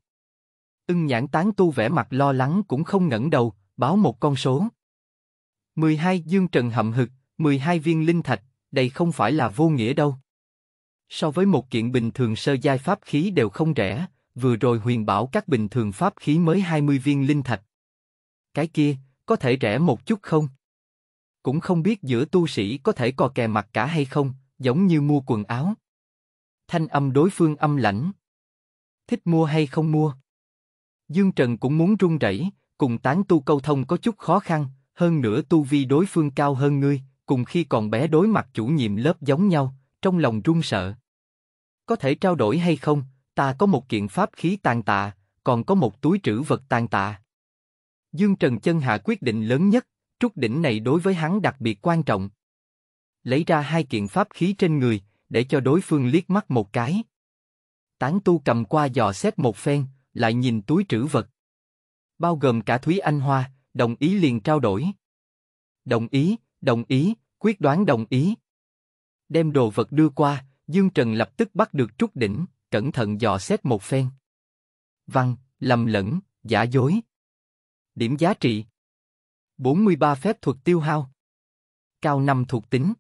[SPEAKER 1] Ưng nhãn tán tu vẻ mặt lo lắng cũng không ngẩng đầu, báo một con số. 12 Dương Trần hậm hực, 12 viên linh thạch, đây không phải là vô nghĩa đâu. So với một kiện bình thường sơ giai pháp khí đều không rẻ, vừa rồi huyền bảo các bình thường pháp khí mới 20 viên linh thạch. Cái kia, có thể rẻ một chút không? Cũng không biết giữa tu sĩ có thể cò kè mặt cả hay không, giống như mua quần áo. Thanh âm đối phương âm lãnh. Thích mua hay không mua? Dương Trần cũng muốn run rẩy, cùng tán tu câu thông có chút khó khăn, hơn nữa tu vi đối phương cao hơn ngươi, cùng khi còn bé đối mặt chủ nhiệm lớp giống nhau, trong lòng run sợ. Có thể trao đổi hay không, ta có một kiện pháp khí tàn tạ, còn có một túi trữ vật tàn tạ. Dương Trần Chân Hạ quyết định lớn nhất, trúc đỉnh này đối với hắn đặc biệt quan trọng, lấy ra hai kiện pháp khí trên người, để cho đối phương liếc mắt một cái. Tán tu cầm qua dò xét một phen, lại nhìn túi trữ vật. Bao gồm cả Thúy Anh Hoa, đồng ý liền trao đổi. Đồng ý, đồng ý, quyết đoán đồng ý. Đem đồ vật đưa qua, Dương Trần lập tức bắt được trúc đỉnh, cẩn thận dò xét một phen. Văn, lầm lẫn, giả dối. Điểm giá trị 43 phép thuật tiêu hao. Cao 5 thuộc tính.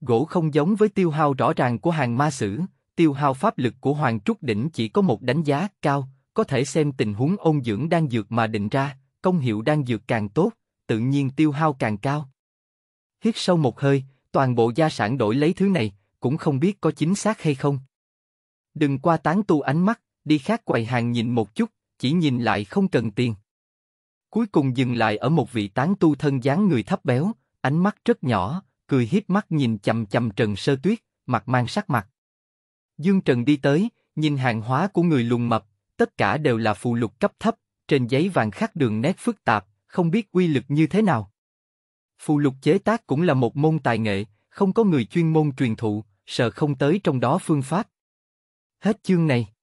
[SPEAKER 1] Gỗ không giống với tiêu hao rõ ràng của hàng ma sử, tiêu hao pháp lực của Hoàng Trúc Đỉnh chỉ có một đánh giá cao, có thể xem tình huống ôn dưỡng đang dược mà định ra, công hiệu đang dược càng tốt, tự nhiên tiêu hao càng cao. Hít sâu một hơi, toàn bộ gia sản đổi lấy thứ này, cũng không biết có chính xác hay không. Đừng qua tán tu ánh mắt, đi khác quầy hàng nhìn một chút, chỉ nhìn lại không cần tiền. Cuối cùng dừng lại ở một vị tán tu thân dáng người thấp béo, ánh mắt rất nhỏ, cười hiếp mắt nhìn chầm chầm Trần Sơ Tuyết, mặt mang sắc mặt. Dương Trần đi tới, nhìn hàng hóa của người lùng mập, tất cả đều là phụ lục cấp thấp, trên giấy vàng khắc đường nét phức tạp, không biết quy lực như thế nào. phụ lục chế tác cũng là một môn tài nghệ, không có người chuyên môn truyền thụ, sợ không tới trong đó phương pháp. Hết
[SPEAKER 2] chương này.